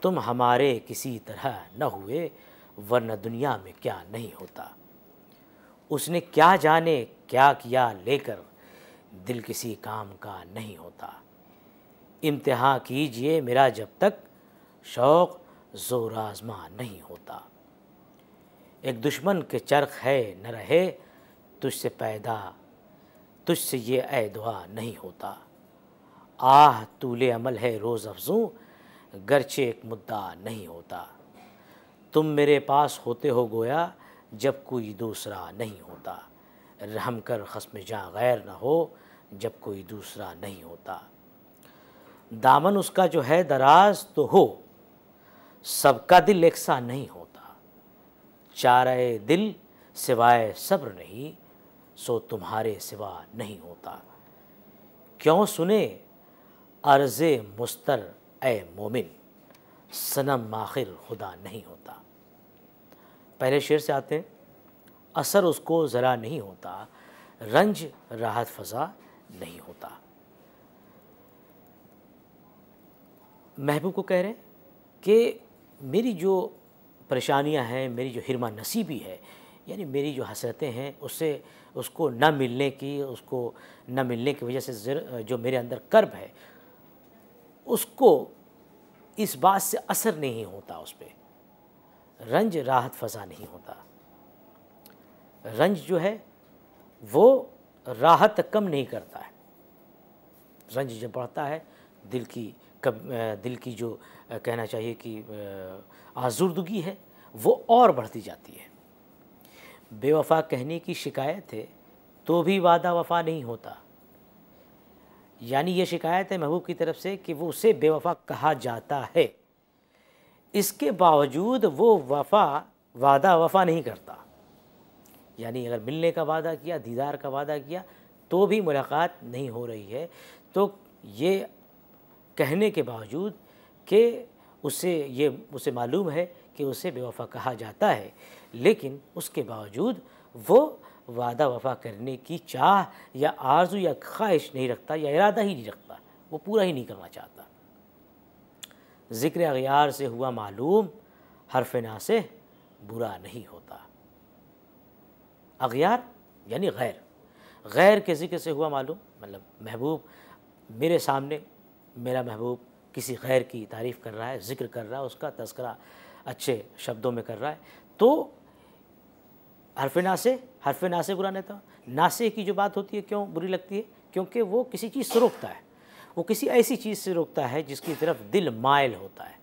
Speaker 2: तुम हमारे किसी तरह न हुए वरना दुनिया में क्या नहीं होता उसने क्या जाने क्या किया लेकर दिल किसी काम का नहीं होता इम्तहा कीजिए मेरा जब तक शौक़ जोर आजमा नहीं होता एक दुश्मन के चरख है न रहे तुझसे पैदा तुझसे ये ऐ दुआ नहीं होता आह तूले अमल है रोज़ अफजू गरचे एक मुद्दा नहीं होता तुम मेरे पास होते हो गोया जब कोई दूसरा नहीं होता रहम कर खसम जहाँ गैर न हो जब कोई दूसरा नहीं होता दामन उसका जो है दराज तो हो सबका दिल एक सा नहीं होता चारे दिल सिवाय सब्र नहीं सो तुम्हारे सिवा नहीं होता क्यों सुने अर्ज़ मुस्तर ए मोमिन सनम आखिर खुदा नहीं होता पहले शेर से आते हैं असर उसको ज़रा नहीं होता रंज राहत फजा नहीं होता महबूब को कह रहे हैं कि मेरी जो परेशानियां हैं मेरी जो हिरमा नसीबी है यानी मेरी जो हसरतें हैं उससे उसको न मिलने की उसको न मिलने की वजह से जो मेरे अंदर कर्ब है उसको इस बात से असर नहीं होता उस पर रंज राहत फजा नहीं होता रंज जो है वो राहत कम नहीं करता है रंज जब बढ़ता है दिल की कब दिल की जो कहना चाहिए कि आजुर्दगी है वो और बढ़ती जाती है बेवफा कहने की शिकायत है तो भी वादा वफा नहीं होता यानी यह शिकायत है महबूब की तरफ से कि वो उसे बेवफा कहा जाता है इसके बावजूद वो वफा वादा वफा नहीं करता यानी अगर मिलने का वादा किया दीदार का वादा किया तो भी मुलाकात नहीं हो रही है तो ये कहने के बावजूद कि उसे ये उसे मालूम है कि उसे बेवफा कहा जाता है लेकिन उसके बावजूद वो वादा वफा करने की चाह या आरजू या ख्वाहिश नहीं रखता या इरादा ही नहीं रखता वो पूरा ही नहीं करना चाहता ज़िक्र अगियार से हुआ मालूम हरफ ना से बुरा नहीं होता अगियार यानी गैर गैर के ज़िक्र से हुआ मालूम मतलब महबूब मेरे सामने मेरा महबूब किसी गैर की तारीफ़ कर रहा है ज़िक्र कर रहा है उसका तस्करा अच्छे शब्दों में कर रहा है तो हरफ नासे हरफ नासे बुरा नहीं था नासे की जो बात होती है क्यों बुरी लगती है क्योंकि वो किसी चीज़ से रोकता है वो किसी ऐसी चीज़ से रोकता है जिसकी तरफ दिल मायल होता है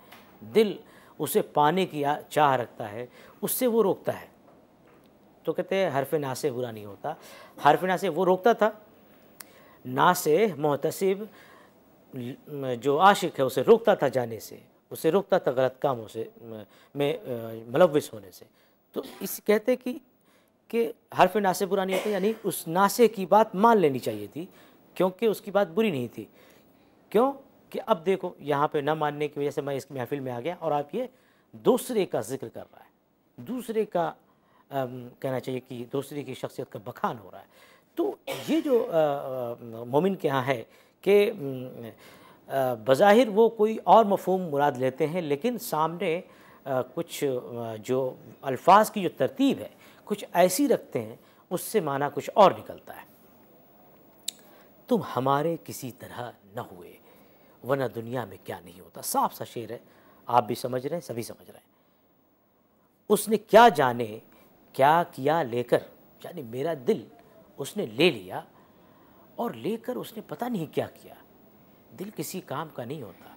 Speaker 2: दिल उसे पाने की चाह रखता है उससे वो रोकता है तो कहते हैं हरफ नासे बुरा नहीं होता हरफ नासे वो रोकता था नासे मोहतसिब जो आशिक है उसे रोकता था जाने से उसे रोकता था गलत कामों से में मुलविस होने से तो इस कहते कि कि फिर नासे बुरा नहीं होता यानी उस नासे की बात मान लेनी चाहिए थी क्योंकि उसकी बात बुरी नहीं थी क्यों कि अब देखो यहाँ पे ना मानने की वजह से मैं इस महफिल में आ गया और आप ये दूसरे का जिक्र कर रहा है दूसरे का आम, कहना चाहिए कि दूसरे की शख्सियत का बखान हो रहा है तो ये जो मोमिन के यहाँ है कि बज़ाहिर वो कोई और मफहम मुराद लेते हैं लेकिन सामने कुछ जो अल्फाज की जो तरतीब है कुछ ऐसी रखते हैं उससे माना कुछ और निकलता है तुम हमारे किसी तरह न हुए वरना दुनिया में क्या नहीं होता साफ सा शेर है आप भी समझ रहे हैं सभी समझ रहे हैं उसने क्या जाने क्या किया लेकर यानी मेरा दिल उसने ले लिया और लेकर उसने पता नहीं क्या किया दिल किसी काम का नहीं होता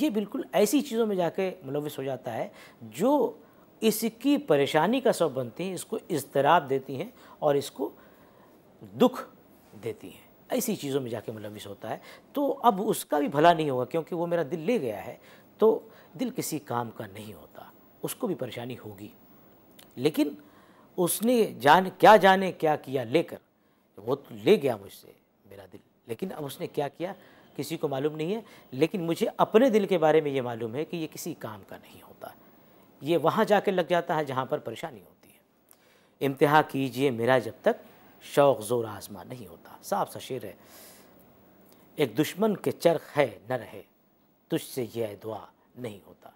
Speaker 2: ये बिल्कुल ऐसी चीज़ों में जाके मुलविस हो जाता है जो इसकी परेशानी का सब बनती हैं इसको इजतराब देती हैं और इसको दुख देती हैं ऐसी चीज़ों में जाके मुलविस होता है तो अब उसका भी भला नहीं होगा क्योंकि वो मेरा दिल ले गया है तो दिल किसी काम का नहीं होता उसको भी परेशानी होगी लेकिन उसने जान क्या जाने क्या किया लेकर वो तो ले गया मुझसे मेरा दिल लेकिन अब उसने क्या किया किसी को मालूम नहीं है लेकिन मुझे अपने दिल के बारे में ये मालूम है कि ये किसी काम का नहीं होता ये वहाँ जाकर लग जाता है जहाँ पर परेशानी होती है इम्तहा कीजिए मेरा जब तक शौक़ ज़ोर आज़मा नहीं होता साफ सा शेर है एक दुश्मन के चरख है न रहे तुझसे यह दुआ नहीं होता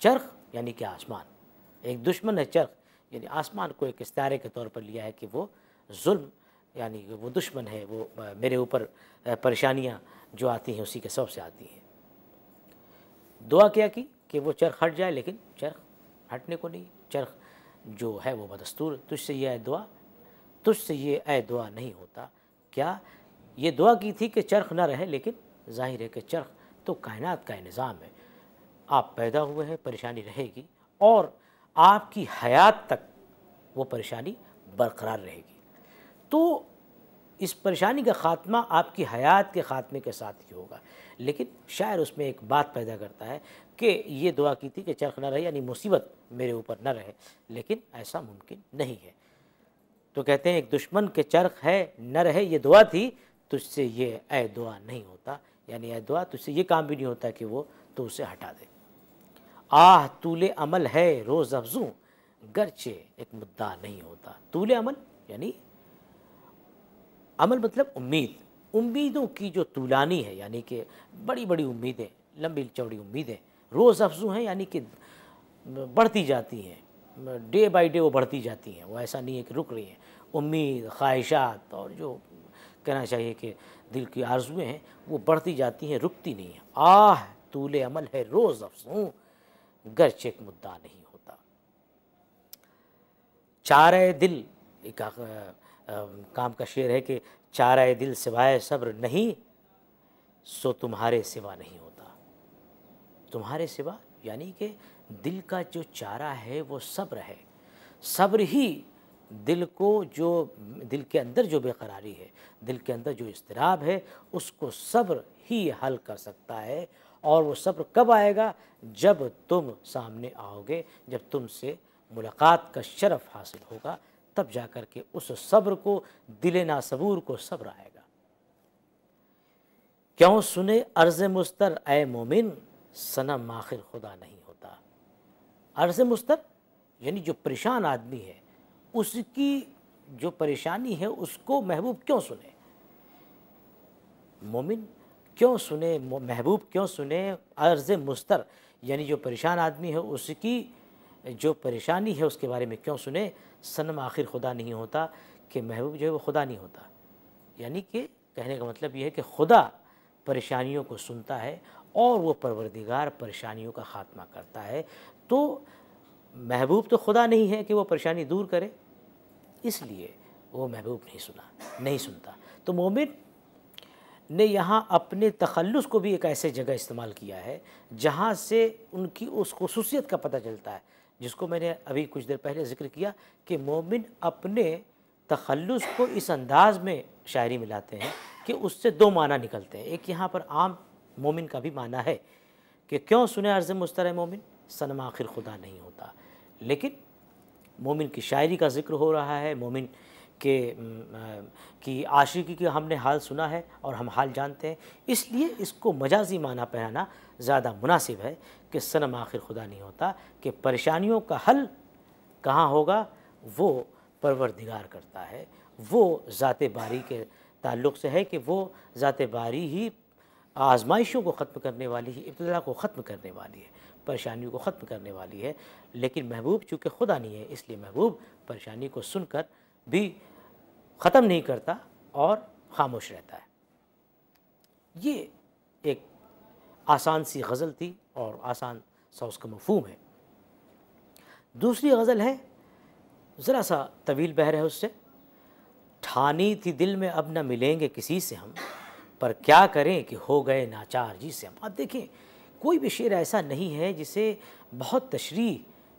Speaker 2: चरख यानी कि आसमान एक दुश्मन है चरख यानी आसमान को एक इस्तारे के तौर पर लिया है कि वो जुल्म यानी वो दुश्मन है वो मेरे ऊपर परेशानियाँ जो आती हैं उसी के सब से आती हैं दुआ क्या की कि वो चरख हट जाए लेकिन चरख हटने को नहीं चरख जो है वो बदस्तूर तुझसे ये दुआ तुझसे ये आए दुआ नहीं होता क्या ये दुआ की थी कि चरख ना रहे लेकिन जाहिर है कि चरख तो कायनात का निज़ाम है आप पैदा हुए हैं परेशानी रहेगी और आपकी हयात तक वो परेशानी बरकरार रहेगी तो इस परेशानी का ख़ात्मा आपकी हयात के ख़ात्मे के साथ ही होगा लेकिन शायर उसमें एक बात पैदा करता है कि ये दुआ की थी कि चरख ना रहे यानी मुसीबत मेरे ऊपर न रहे लेकिन ऐसा मुमकिन नहीं है तो कहते हैं एक दुश्मन के चरख है न रहे ये दुआ थी तुझसे ये ऐ दुआ नहीं होता यानी ऐ दुआ तुझसे ये काम भी नहीं होता कि वो तो उसे हटा दे आह तूल अमल है रोज़ अफजू गरचे एक मुद्दा नहीं होता तूल अमल यानी अमल मतलब उम्मीद उम्मीदों की जो तुलानी है यानी कि बड़ी बड़ी उम्मीदें लंबी चौड़ी उम्मीदें रोज़ अफजू हैं यानी कि बढ़ती जाती हैं डे बाई डे वो बढ़ती जाती हैं वो ऐसा नहीं है कि रुक रही हैं उम्मीद ख्वाहिशात और जो कहना चाहिए कि दिल की आरजुएँ हैं वो बढ़ती जाती हैं रुकती नहीं हैं आह तूले अमल है रोज़ अफसू गरचे एक मुद्दा नहीं होता चार दिल एक काम का शेर है कि चारा दिल सिवाय सब्र नहीं सो तुम्हारे सिवा नहीं होता तुम्हारे सिवा यानी कि दिल का जो चारा है वो सब्र है सब्र ही दिल को जो दिल के अंदर जो बेकरारी है दिल के अंदर जो इसतराब है उसको सब्र ही हल कर सकता है और वो सब्र कब आएगा जब तुम सामने आओगे जब तुमसे मुलाकात का शरफ हासिल होगा तब जा कर के उस सब्र को ना नासबूर को सब्र आएगा क्यों सुने अर्ज मुस्तर ए मोमिन सनम आखिर खुदा नहीं होता अर्ज मुस्तर यानी जो परेशान आदमी है उसकी जो परेशानी है उसको महबूब क्यों सुने मोमिन क्यों सुने महबूब क्यों सुने अर्ज मुस्तर यानी जो परेशान आदमी है उसकी जो परेशानी है उसके बारे में क्यों सुने सनम आखिर खुदा नहीं होता कि महबूब जो है वो खुदा नहीं होता यानी कि कहने का मतलब यह है कि खुदा परेशानियों को सुनता है और वो परवरदिगार परेशानियों का ख़ात्मा करता है तो महबूब तो खुदा नहीं है कि वो परेशानी दूर करे इसलिए वो महबूब नहीं सुना नहीं सुनता तो मोमिन ने यहाँ अपने तखलस को भी एक ऐसे जगह इस्तेमाल किया है जहाँ से उनकी उस खसूसियत का पता चलता है जिसको मैंने अभी कुछ देर पहले जिक्र किया कि मोमिन अपने तखलस को इस अंदाज में शायरी में लाते हैं कि उससे दो माना निकलते हैं एक यहाँ पर आम मोमिन का भी माना है कि क्यों सुने अर्ज़ मुस्तर मोमिन सनम आखिर खुदा नहीं होता लेकिन मोमिन की शायरी का जिक्र हो रहा है मोमिन के कि आशिकी का हमने हाल सुना है और हम हाल जानते हैं इसलिए इसको मजाजी माना पहनाना ज़्यादा मुनासिब है कि सनम आखिर खुदा नहीं होता कि परेशानियों का हल कहाँ होगा वो परवरदिगार करता है वो ज़ात बारी के ताल्लुक से है कि वो ज़ात बारी ही आजमाइशों को ख़त्म करने वाली ही इब्तला को ख़त्म करने वाली है परेशानियों को ख़त्म करने वाली है लेकिन महबूब चूँकि खुदा नहीं है इसलिए महबूब परेशानी को सुनकर भी ख़त्म नहीं करता और खामोश रहता है ये एक आसान सी गज़ल थी और आसान सा उसका मफहम है दूसरी गज़ल है ज़रा सा तवील बहर है उससे ठानी थी दिल में अब ना मिलेंगे किसी से हम पर क्या करें कि हो गए नाचार जी से हम आप देखें कोई भी शेर ऐसा नहीं है जिसे बहुत तशरी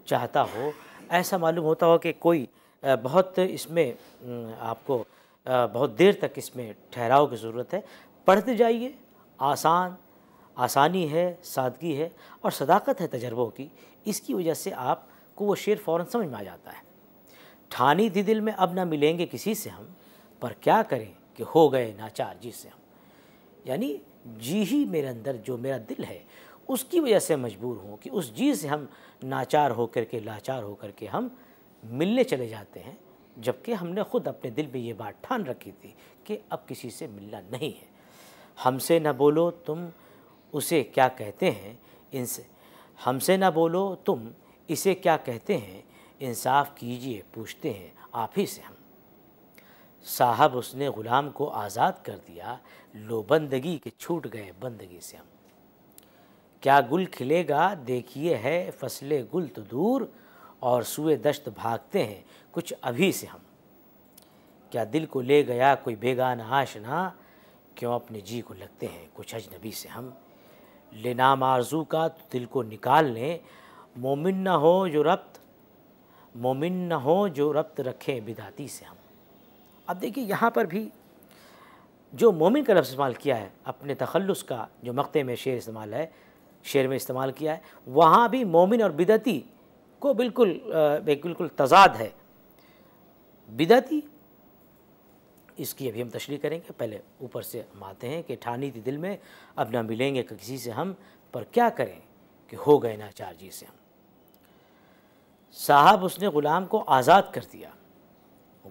Speaker 2: चाहता हो ऐसा मालूम होता हो कि कोई बहुत इसमें आपको बहुत देर तक इसमें ठहराव की ज़रूरत है पढ़ते जाइए आसान आसानी है सादगी है और सदाकत है तजर्बों की इसकी वजह से आपको वो शेर फ़ौर समझ में आ जाता है ठानी थी दिल में अब ना मिलेंगे किसी से हम पर क्या करें कि हो गए नाचार जी से हम यानी जी ही मेरे अंदर जो मेरा दिल है उसकी वजह से मजबूर हूँ कि उस जी से हम नाचार होकर के लाचार होकर के हम मिलने चले जाते हैं जबकि हमने खुद अपने दिल में ये बात ठान रखी थी कि अब किसी से मिलना नहीं है हमसे न बोलो तुम उसे क्या कहते हैं इनसे हमसे ना बोलो तुम इसे क्या कहते हैं इंसाफ कीजिए पूछते हैं आप ही से हम साहब उसने ग़ुलाम को आज़ाद कर दिया लो बंदगी के छूट गए बंदगी से हम क्या गुल खिलेगा देखिए है फसले गुल तो दूर और सुए दश्त भागते हैं कुछ अभी से हम क्या दिल को ले गया कोई बेगाना आशना क्यों अपने जी को लगते हैं कुछ अजनबी से हम ले नाम आरजू का तो दिल को निकाल लें मोमिन न हो जो रब्त मोमिन न हो जो रब्त रखें बिदाती से हम अब देखिए यहाँ पर भी जो मोमिन का लफ्ज़ इस्तेमाल किया है अपने तखलस का जो मक़े में शेर इस्तेमाल है शेर में इस्तेमाल किया है वहाँ भी मोमिन और बिदती को बिल्कुल बिल्कुल तजाद है बिदती इसकी अभी हम तशरी करेंगे पहले ऊपर से हम आते हैं कि ठानी थी दिल में अब ना मिलेंगे किसी से हम पर क्या करें कि हो गए ना चार जी से हम साहब उसने ग़ुलाम को आज़ाद कर दिया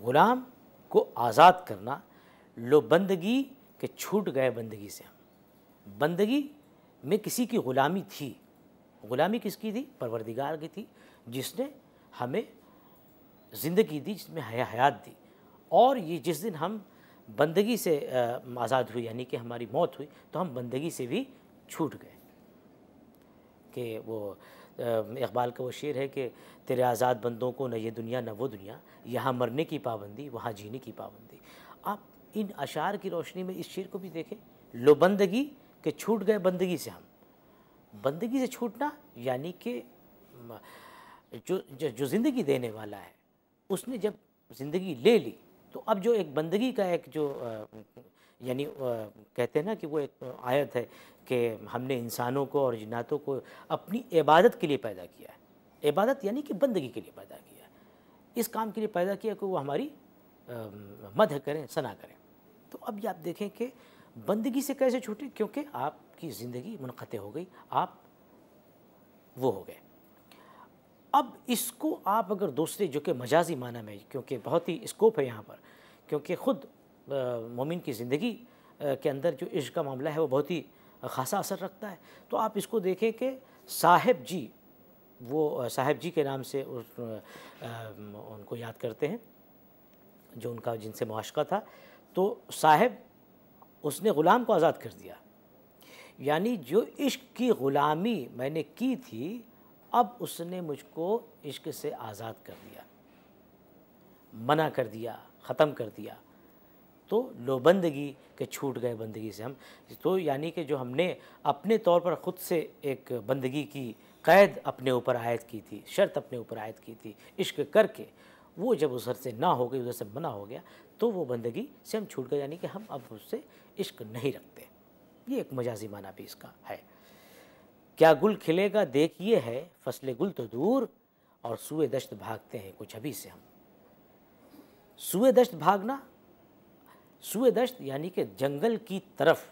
Speaker 2: ग़ुलाम को आज़ाद करना लो बंदगी के छूट गए बंदगी से हम बंदगी में किसी की ग़ुलामी थी ग़ुलामी किसकी थी परवरदिगार की थी जिसने हमें ज़िंदगी दी जिसमें हया हयात दी और ये जिस दिन हम बंदगी से आज़ाद हुई यानी कि हमारी मौत हुई तो हम बंदगी से भी छूट गए कि वो इकबाल का वो शेर है कि तेरे आज़ाद बंदों को न ये दुनिया न वो दुनिया यहाँ मरने की पाबंदी वहाँ जीने की पाबंदी आप इन अशार की रोशनी में इस शेर को भी देखें लो बंदगी के छूट गए बंदगी से हम बंदगी से छूटना यानी कि जो जो ज़िंदगी देने वाला है उसने जब ज़िंदगी ले ली तो अब जो एक बंदगी का एक जो यानी कहते हैं ना कि वो एक आयत है कि हमने इंसानों को और जन्नातों को अपनी इबादत के लिए पैदा किया है इबादत यानी कि बंदगी के लिए पैदा किया इस काम के लिए पैदा किया कि वो हमारी मदह करें सना करें तो अब ये आप देखें कि बंदगी से कैसे छूटें क्योंकि आपकी ज़िंदगी मनक़ हो गई आप वो हो गए अब इसको आप अगर दूसरे जो कि मजाजी माना में क्योंकि बहुत ही स्कोप है यहाँ पर क्योंकि ख़ुद मोमिन की ज़िंदगी के अंदर जो इश्क का मामला है वो बहुत ही खासा असर रखता है तो आप इसको देखें कि साहेब जी वो साहेब जी के नाम से उस, आ, उनको याद करते हैं जो उनका जिनसे मुआशा था तो साहेब उसने ग़ुलाम को आज़ाद कर दिया यानी जो इश्क की ग़ुलामी मैंने की थी अब उसने मुझको इश्क से आज़ाद कर दिया मना कर दिया ख़त्म कर दिया तो लो बंदगी के छूट गए बंदगी से हम तो यानी कि जो हमने अपने तौर पर ख़ुद से एक बंदगी की कैद अपने ऊपर आयद की थी शर्त अपने ऊपर आयद की थी इश्क करके वो जब उधर से ना हो गई उधर से मना हो गया तो वो बंदगी से हम छूट गए यानी कि हम अब उससे इश्क नहीं रखते ये एक मजाजी माना भी इसका है क्या गुल खिलेगा देखिए है फसल गुल तो दूर और सुए दश्त भागते हैं कुछ अभी से हम सुए दश्त भागना सुए दश्त यानी कि जंगल की तरफ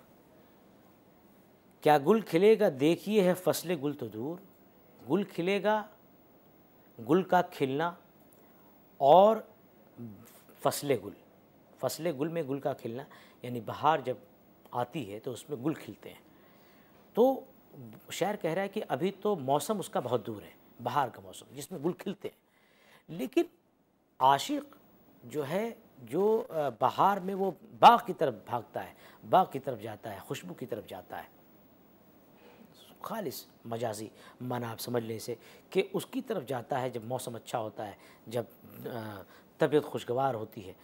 Speaker 2: क्या गुल खिलेगा देखिए है फसल गुल तो दूर गुल खिलेगा गुल का खिलना और फसल गुल फसल गुल में गुल का खिलना यानी बहार जब आती है तो उसमें गुल खिलते हैं तो शहर कह रहा है कि अभी तो मौसम उसका बहुत दूर है बाहर का मौसम जिसमें गुल खिलते हैं लेकिन आशिक जो है जो बाहर में वो बाग की तरफ भागता है बाग की तरफ जाता है खुशबू की तरफ जाता है खालिस मजाजी माना आप समझ लें से कि उसकी तरफ जाता है जब मौसम अच्छा होता है जब तबीयत खुशगवार होती है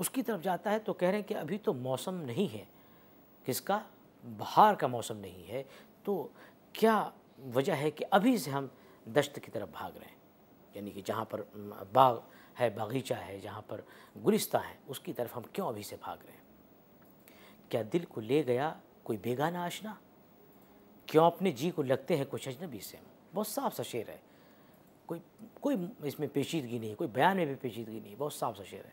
Speaker 2: उसकी तरफ जाता है तो कह रहे हैं कि अभी तो मौसम नहीं है किसका बाहर का मौसम नहीं है तो क्या वजह है कि अभी से हम दश्त की तरफ भाग रहे हैं यानी कि जहाँ पर बाग है बागीचा है जहाँ पर गुलिस्ता है उसकी तरफ हम क्यों अभी से भाग रहे हैं क्या दिल को ले गया कोई बेगाना आशना क्यों अपने जी को लगते हैं कुछ अजनबी से बहुत साफ सा शेर है कोई कोई इसमें पेचीदगी नहीं कोई बयान में भी पेचीदगी नहीं बहुत साफ सा शेर है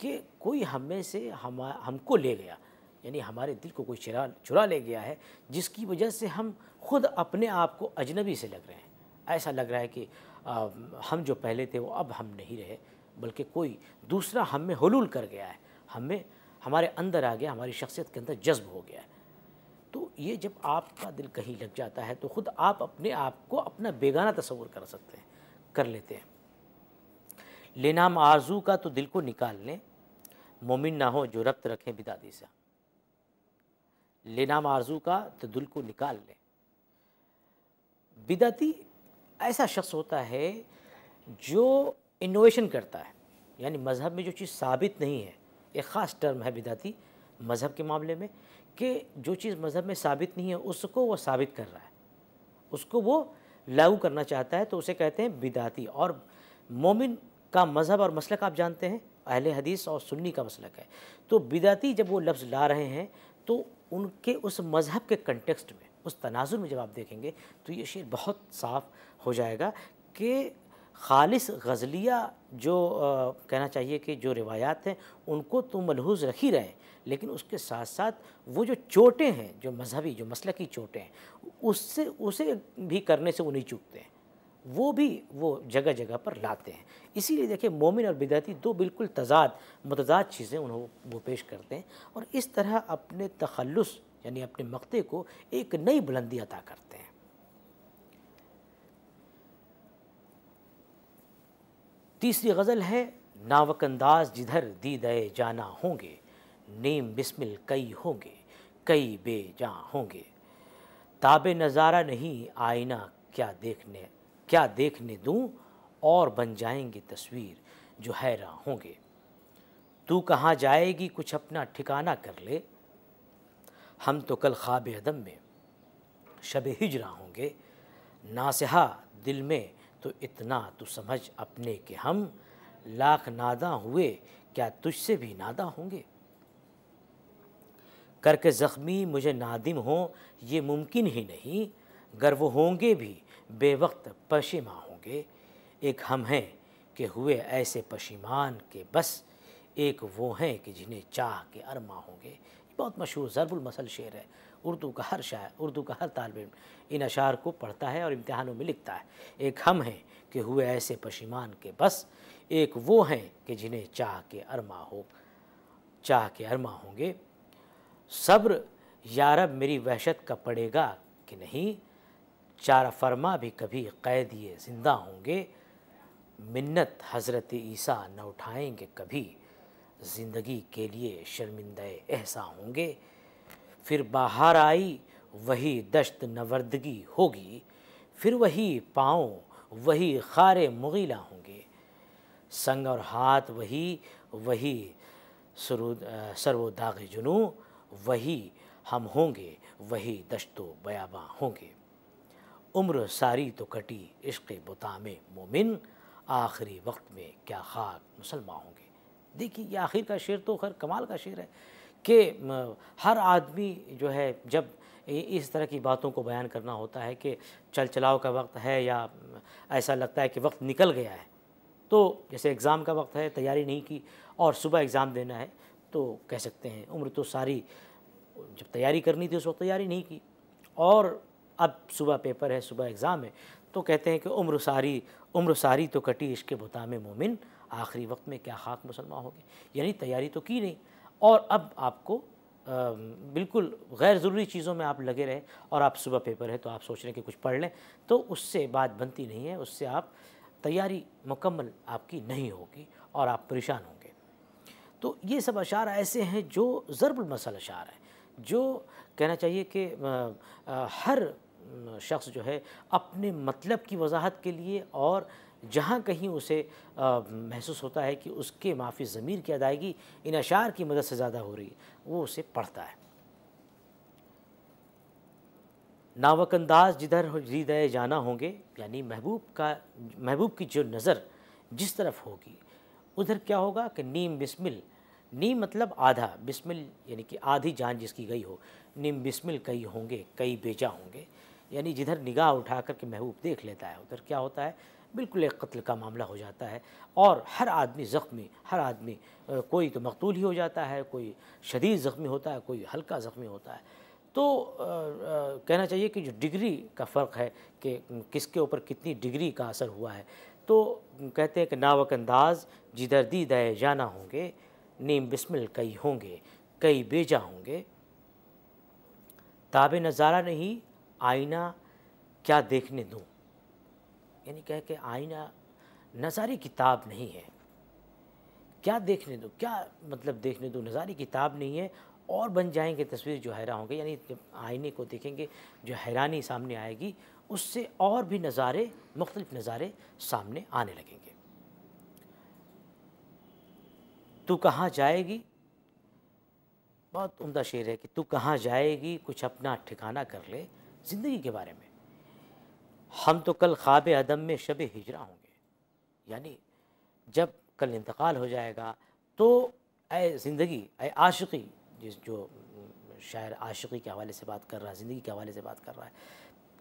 Speaker 2: कि कोई हमें से हम हमको ले गया यानी हमारे दिल को कोई चुरा चुरा ले गया है जिसकी वजह से हम खुद अपने आप को अजनबी से लग रहे हैं ऐसा लग रहा है कि आ, हम जो पहले थे वो अब हम नहीं रहे बल्कि कोई दूसरा हम में हलूल कर गया है हमें हमारे अंदर आ गया हमारी शख्सियत के अंदर जज्ब हो गया है तो ये जब आपका दिल कहीं लग जाता है तो ख़ुद आप अपने आप को अपना बेगाना तस्वूर कर सकते हैं कर लेते हैं लेनाम आरजू का तो दिल को निकाल लें मोमिन ना हो जो रक्त रखें बिदादी से लेना मारजू का तो दिल को निकाल लें बिदती ऐसा शख्स होता है जो इनोवेशन करता है यानी मज़हब में जो चीज़ साबित नहीं है एक ख़ास टर्म है बिदती मज़हब के मामले में कि जो चीज़ मज़हब में साबित नहीं है उसको वो साबित कर रहा है उसको वो लागू करना चाहता है तो उसे कहते हैं बिदाती और मोमिन का मज़हब और मसलक आप जानते हैं अहल हदीस और सुन्नी का मसलक है तो बिदाती जब वो लफ्ज़ ला रहे हैं तो उनके उस मज़हब के कंटेक्सट में उस तनाजुर में जब आप देखेंगे तो ये शेर बहुत साफ हो जाएगा कि खालिस गज़लिया जो आ, कहना चाहिए कि जो रिवायात हैं उनको तो मलहूज रख ही रहे लेकिन उसके साथ साथ वो जो चोटें हैं जो मजहबी जो मसल की चोटें हैं उससे उसे भी करने से वो नहीं चूकते हैं वो भी वो जगह जगह पर लाते हैं इसीलिए देखिए मोमिन और बिदाती दो बिल्कुल तजाद मतजाद चीज़ें उन्होंने वो पेश करते हैं और इस तरह अपने तखलस यानी अपने मकते को एक नई बुलंदी अदा करते हैं तीसरी गज़ल है नावक अंदाज जिधर दए जाना होंगे नीम बिस्मिल कई होंगे कई बे जा होंगे ताबे नज़ारा नहीं आईना क्या देखने क्या देखने दूं और बन जाएंगी तस्वीर जो हैरा होंगे तू कहाँ जाएगी कुछ अपना ठिकाना कर ले हम तो कल ख्वाब अदम में शब हिजरा होंगे नासहा दिल में तो इतना तो समझ अपने के हम लाख नादा हुए क्या तुझसे भी नादा होंगे करके ज़ख्मी मुझे नादिम हो ये मुमकिन ही नहीं गर्व होंगे भी बेवक्त पशीमा होंगे एक हम हैं कि हुए ऐसे पशीमान के बस एक वो हैं कि जिन्हें चाह के अरमा होंगे ये बहुत मशहूर ज़रबुलमसल शेर है उर्दू का हर शायर उर्दू का हर तालब इन अशार को पढ़ता है और इम्तहानों में लिखता है एक हम हैं कि हुए ऐसे पशीमान के बस एक वो हैं कि जिन्हें चाह के अरमा हो चाह के अरमा होंगे सब्र यारब मेरी वहशत का पड़ेगा कि नहीं चार फरमा भी कभी कैदिए ज़िंदा होंगे मिन्नत हज़रत ईसा न उठाएंगे कभी ज़िंदगी के लिए शर्मिंद ऐसा होंगे फिर बाहर आई वही दश्त नवर्दगी होगी फिर वही पाँव वही खारे मुगिला होंगे संग और हाथ वही वही सरू सरवो दाग जुनू वही हम होंगे वही दश्तो बयाबा होंगे उम्र सारी तो कटी इश्क बुता में मोमिन आखिरी वक्त में क्या खाक मुसलमान होंगे देखिए ये आखिर का शेर तो खैर कमाल का शेर है कि हर आदमी जो है जब इस तरह की बातों को बयान करना होता है कि चल चलाव का वक्त है या ऐसा लगता है कि वक्त निकल गया है तो जैसे एग्ज़ाम का वक्त है तैयारी नहीं की और सुबह एग्ज़ाम देना है तो कह सकते हैं उम्र तो सारी जब तैयारी करनी थी उस वक्त तैयारी नहीं की और अब सुबह पेपर है सुबह एग्ज़ाम है तो कहते हैं कि उम्र सारी उम्र सारी तो कटी इश्क बुता में मोमिन आखिरी वक्त में क्या खाक मुसलमान होंगे यानी तैयारी तो की नहीं और अब आपको आ, बिल्कुल गैर ज़रूरी चीज़ों में आप लगे रहे और आप सुबह पेपर है तो आप सोच रहे हैं कि कुछ पढ़ लें तो उससे बात बनती नहीं है उससे आप तैयारी मुकम्मल आपकी नहीं होगी और आप परेशान होंगे तो ये सब अशार ऐसे हैं जो ज़रबुलमसल अशार हैं जो कहना चाहिए कि हर शख्स जो है अपने मतलब की वजाहत के लिए और जहाँ कहीं उसे महसूस होता है कि उसके माफी ज़मीर की अदायगी इन अशार की मदद से ज़्यादा हो रही है वो उसे पढ़ता है नावक अंदाज जिधर हृदय जाना होंगे यानी महबूब का महबूब की जो नज़र जिस तरफ होगी उधर क्या होगा कि नीम बिस्मिल नीम मतलब आधा बिस्मिल यानी कि आधी जान जिसकी गई हो नीम बिस्मिल कई होंगे कई बेजा होंगे यानी जिधर निगाह उठा करके महबूब देख लेता है उधर क्या होता है बिल्कुल एक कत्ल का मामला हो जाता है और हर आदमी ज़ख्मी हर आदमी कोई तो मकतूल ही हो जाता है कोई शदीद ज़ख्मी होता है कोई हल्का ज़ख्मी होता है तो आ, आ, कहना चाहिए कि जो डिग्री का फ़र्क है कि किसके ऊपर कितनी डिग्री का असर हुआ है तो कहते हैं कि नावक अंदाज जिधर दी दए जाना होंगे नीम बिस्मिल कई होंगे कई बेजा होंगे ताब नज़ारा नहीं आईना क्या देखने दूँ यानी कह के आईना नज़ारी किताब नहीं है क्या देखने दो क्या मतलब देखने दो नज़ारी किताब नहीं है और बन जाएंगे तस्वीर जो हैरान होंगे यानी जब आईने को देखेंगे जो हैरानी सामने आएगी उससे और भी नज़ारे मुख्तलिफ नज़ारे सामने आने लगेंगे तू कहाँ जाएगी बहुत उम्दा शेर है कि तू कहाँ जाएगी कुछ अपना ठिकाना कर ले ज़िंदगी के बारे में हम तो कल ख्वाब अदम में शब हिजरा होंगे यानी जब कल इंतकाल हो जाएगा तो ए ज़िंदगी ए आशी जिस जो शायर आशी के हवाले से बात कर रहा है ज़िंदगी के हवाले से बात कर रहा है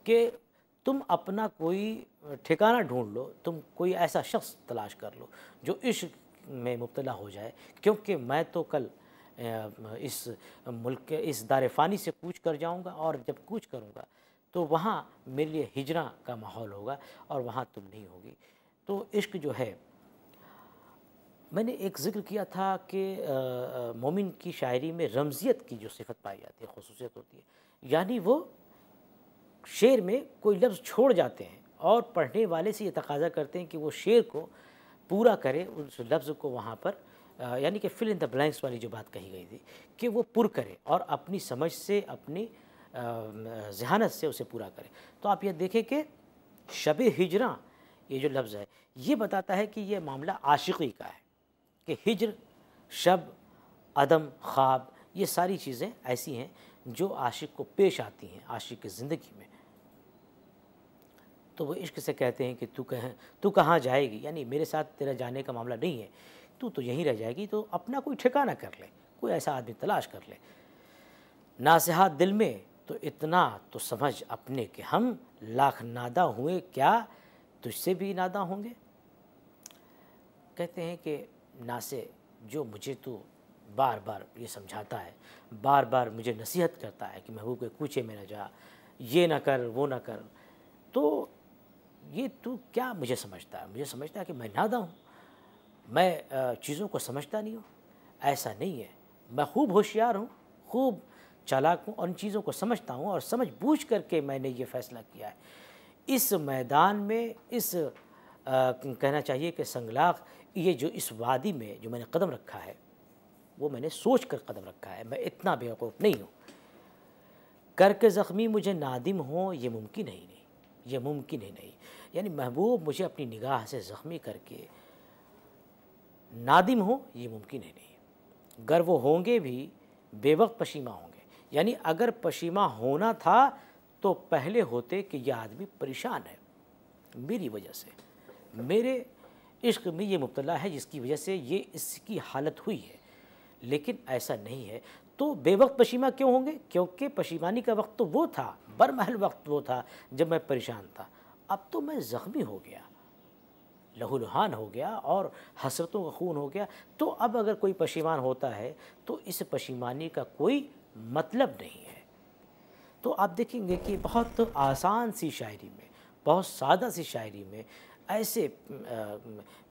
Speaker 2: कि तुम अपना कोई ठिकाना ढूंढ लो तुम कोई ऐसा शख्स तलाश कर लो जो इश्क में मुबतला हो जाए क्योंकि मैं तो कल इस मुल्क के इस दार फ़ानी से कूच कर जाऊंगा और जब कूच करूंगा तो वहाँ मेरे लिए हिजरा का माहौल होगा और वहाँ तुम नहीं होगी तो इश्क जो है मैंने एक जिक्र किया था कि मोमिन की शायरी में रमज़ियत की जो सिफत पाई जाती है खसूसियत होती है यानी वो शेर में कोई लफ्ज़ छोड़ जाते हैं और पढ़ने वाले से ये तकाजा करते हैं कि वो शेर को पूरा करें उस लफ्ज़ को वहाँ पर यानी कि फिल इन द ब्लैंक्स वाली जो बात कही गई थी कि वो पुर करे और अपनी समझ से अपनी जहानत से उसे पूरा करे तो आप ये देखें कि शब हिजरा ये जो लफ्ज़ है ये बताता है कि ये मामला आशिकी का है कि हिजर शब अदम ख्वाब ये सारी चीज़ें ऐसी हैं जो आशिक को पेश आती हैं आशिक की ज़िंदगी में तो वो इश्क से कहते हैं कि तू कहें तू कहाँ जाएगी यानी मेरे साथ तेरा जाने का मामला नहीं है तू तो यहीं रह जाएगी तो अपना कोई ठिकाना कर ले कोई ऐसा आदमी तलाश कर ले नासिहा दिल में तो इतना तो समझ अपने कि हम लाख नादा हुए क्या तुझसे भी नादा होंगे कहते हैं कि नासे जो मुझे तो बार बार ये समझाता है बार बार मुझे नसीहत करता है कि महबूब के कूचे में न जा ये ना कर वो ना कर तो ये तू क्या मुझे समझता है मुझे समझता है कि मैं नादा हूँ मैं चीज़ों को समझता नहीं हूँ ऐसा नहीं है मैं खूब होशियार हूँ खूब चालाक हूँ और उन चीज़ों को समझता हूँ और समझ बूझ करके मैंने ये फ़ैसला किया है इस मैदान में इस आ, कहना चाहिए कि संगलाख ये जो इस वादी में जो मैंने कदम रखा है वो मैंने सोच कर कदम रखा है मैं इतना बेवकूफ़ नहीं हूँ करके ज़ख्मी मुझे नादिम हो ये मुमकिन ही नहीं ये मुमकिन ही नहीं यानी महबूब मुझे अपनी निगाह से ज़ख्मी करके नादिम हो ये मुमकिन ही नहीं गर वो होंगे भी बेवक्त पशीमा होंगे यानी अगर पशीमा होना था तो पहले होते कि यह आदमी परेशान है मेरी वजह से मेरे इश्क में ये मुबतला है जिसकी वजह से ये इसकी हालत हुई है लेकिन ऐसा नहीं है तो बेवक्त पशीमा क्यों होंगे क्योंकि पशीमानी का वक्त तो वो था बरमहल वक्त वो था जब मैं परेशान था अब तो मैं ज़ख्मी हो गया लहूलुहान हो गया और हसरतों का खून हो गया तो अब अगर कोई पशीमान होता है तो इस पशीमानी का कोई मतलब नहीं है तो आप देखेंगे कि बहुत तो आसान सी शायरी में बहुत सादा सी शायरी में ऐसे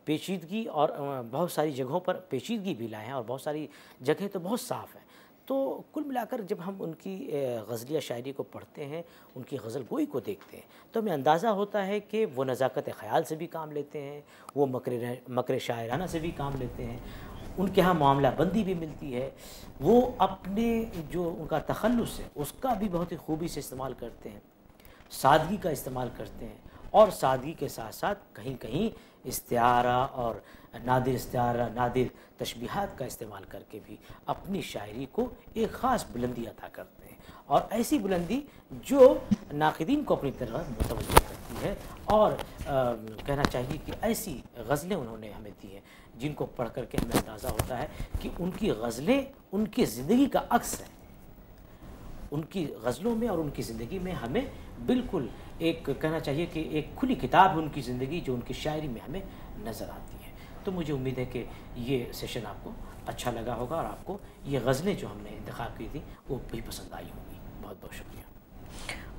Speaker 2: पेचीदगी और बहुत सारी जगहों पर पेचीदगी भी लाए हैं और बहुत सारी जगहें तो बहुत साफ़ हैं तो कुल मिलाकर जब हम उनकी गज़लिया शायरी को पढ़ते हैं उनकी गज़ल गोई को देखते हैं तो हमें अंदाज़ा होता है कि वो नज़ाकत ख़्याल से भी काम लेते हैं वो मकर मकर शायराना से भी काम लेते हैं उनके यहाँ मामला बंदी भी मिलती है वो अपने जो उनका तखलस है उसका भी बहुत ही खूबी से इस्तेमाल करते हैं सादगी का इस्तेमाल करते हैं और सादगी के साथ साथ कहीं कहीं इस्तारा और नादिर इस्तारा नादिर तशबीहात का इस्तेमाल करके भी अपनी शायरी को एक ख़ास बुलंदी अदा करते हैं और ऐसी बुलंदी जो नाकदीन को अपनी तरह मुतव करती है और आ, कहना चाहिए कि ऐसी गज़लें उन्होंने हमें दी हैं जिनको पढ़ कर के हमें अंदाज़ा होता है कि उनकी गज़लें उनकी ज़िंदगी का अक्स है उनकी गज़लों में और उनकी ज़िंदगी में हमें बिल्कुल एक कहना चाहिए कि एक खुली किताब उनकी ज़िंदगी जो उनकी शायरी में हमें नज़र आती है तो मुझे उम्मीद है कि ये सेशन आपको अच्छा लगा होगा और आपको ये गज़लें जो हमने इंतखा की थी वो भी पसंद आई होंगी बहुत बहुत शुक्रिया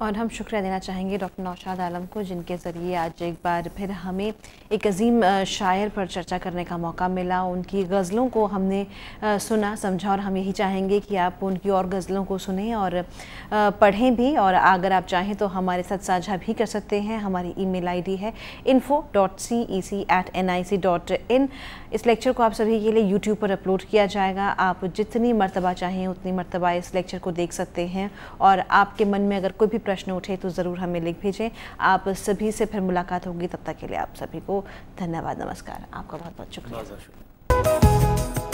Speaker 1: और हम शुक्रिया देना चाहेंगे डॉक्टर नौशाद आलम को जिनके ज़रिए आज एक बार फिर हमें एक अजीम शायर पर चर्चा करने का मौका मिला उनकी गज़लों को हमने सुना समझा और हम यही चाहेंगे कि आप उनकी और गज़लों को सुने और पढ़ें भी और अगर आप चाहें तो हमारे साथ साझा भी कर सकते हैं हमारी ई मेल है info dot C E C at N I C dot in इस लेक्चर को आप सभी के लिए यूट्यूब पर अपलोड किया जाएगा आप जितनी मरतबा चाहें उतनी मरतबा इस लेक्चर को देख सकते हैं और आपके मन में अगर कोई भी प्रश्न उठे तो ज़रूर हमें लिख भेजें आप सभी से फिर मुलाकात होगी तब तक के लिए आप सभी को धन्यवाद नमस्कार आपका बहुत बहुत शुक्रिया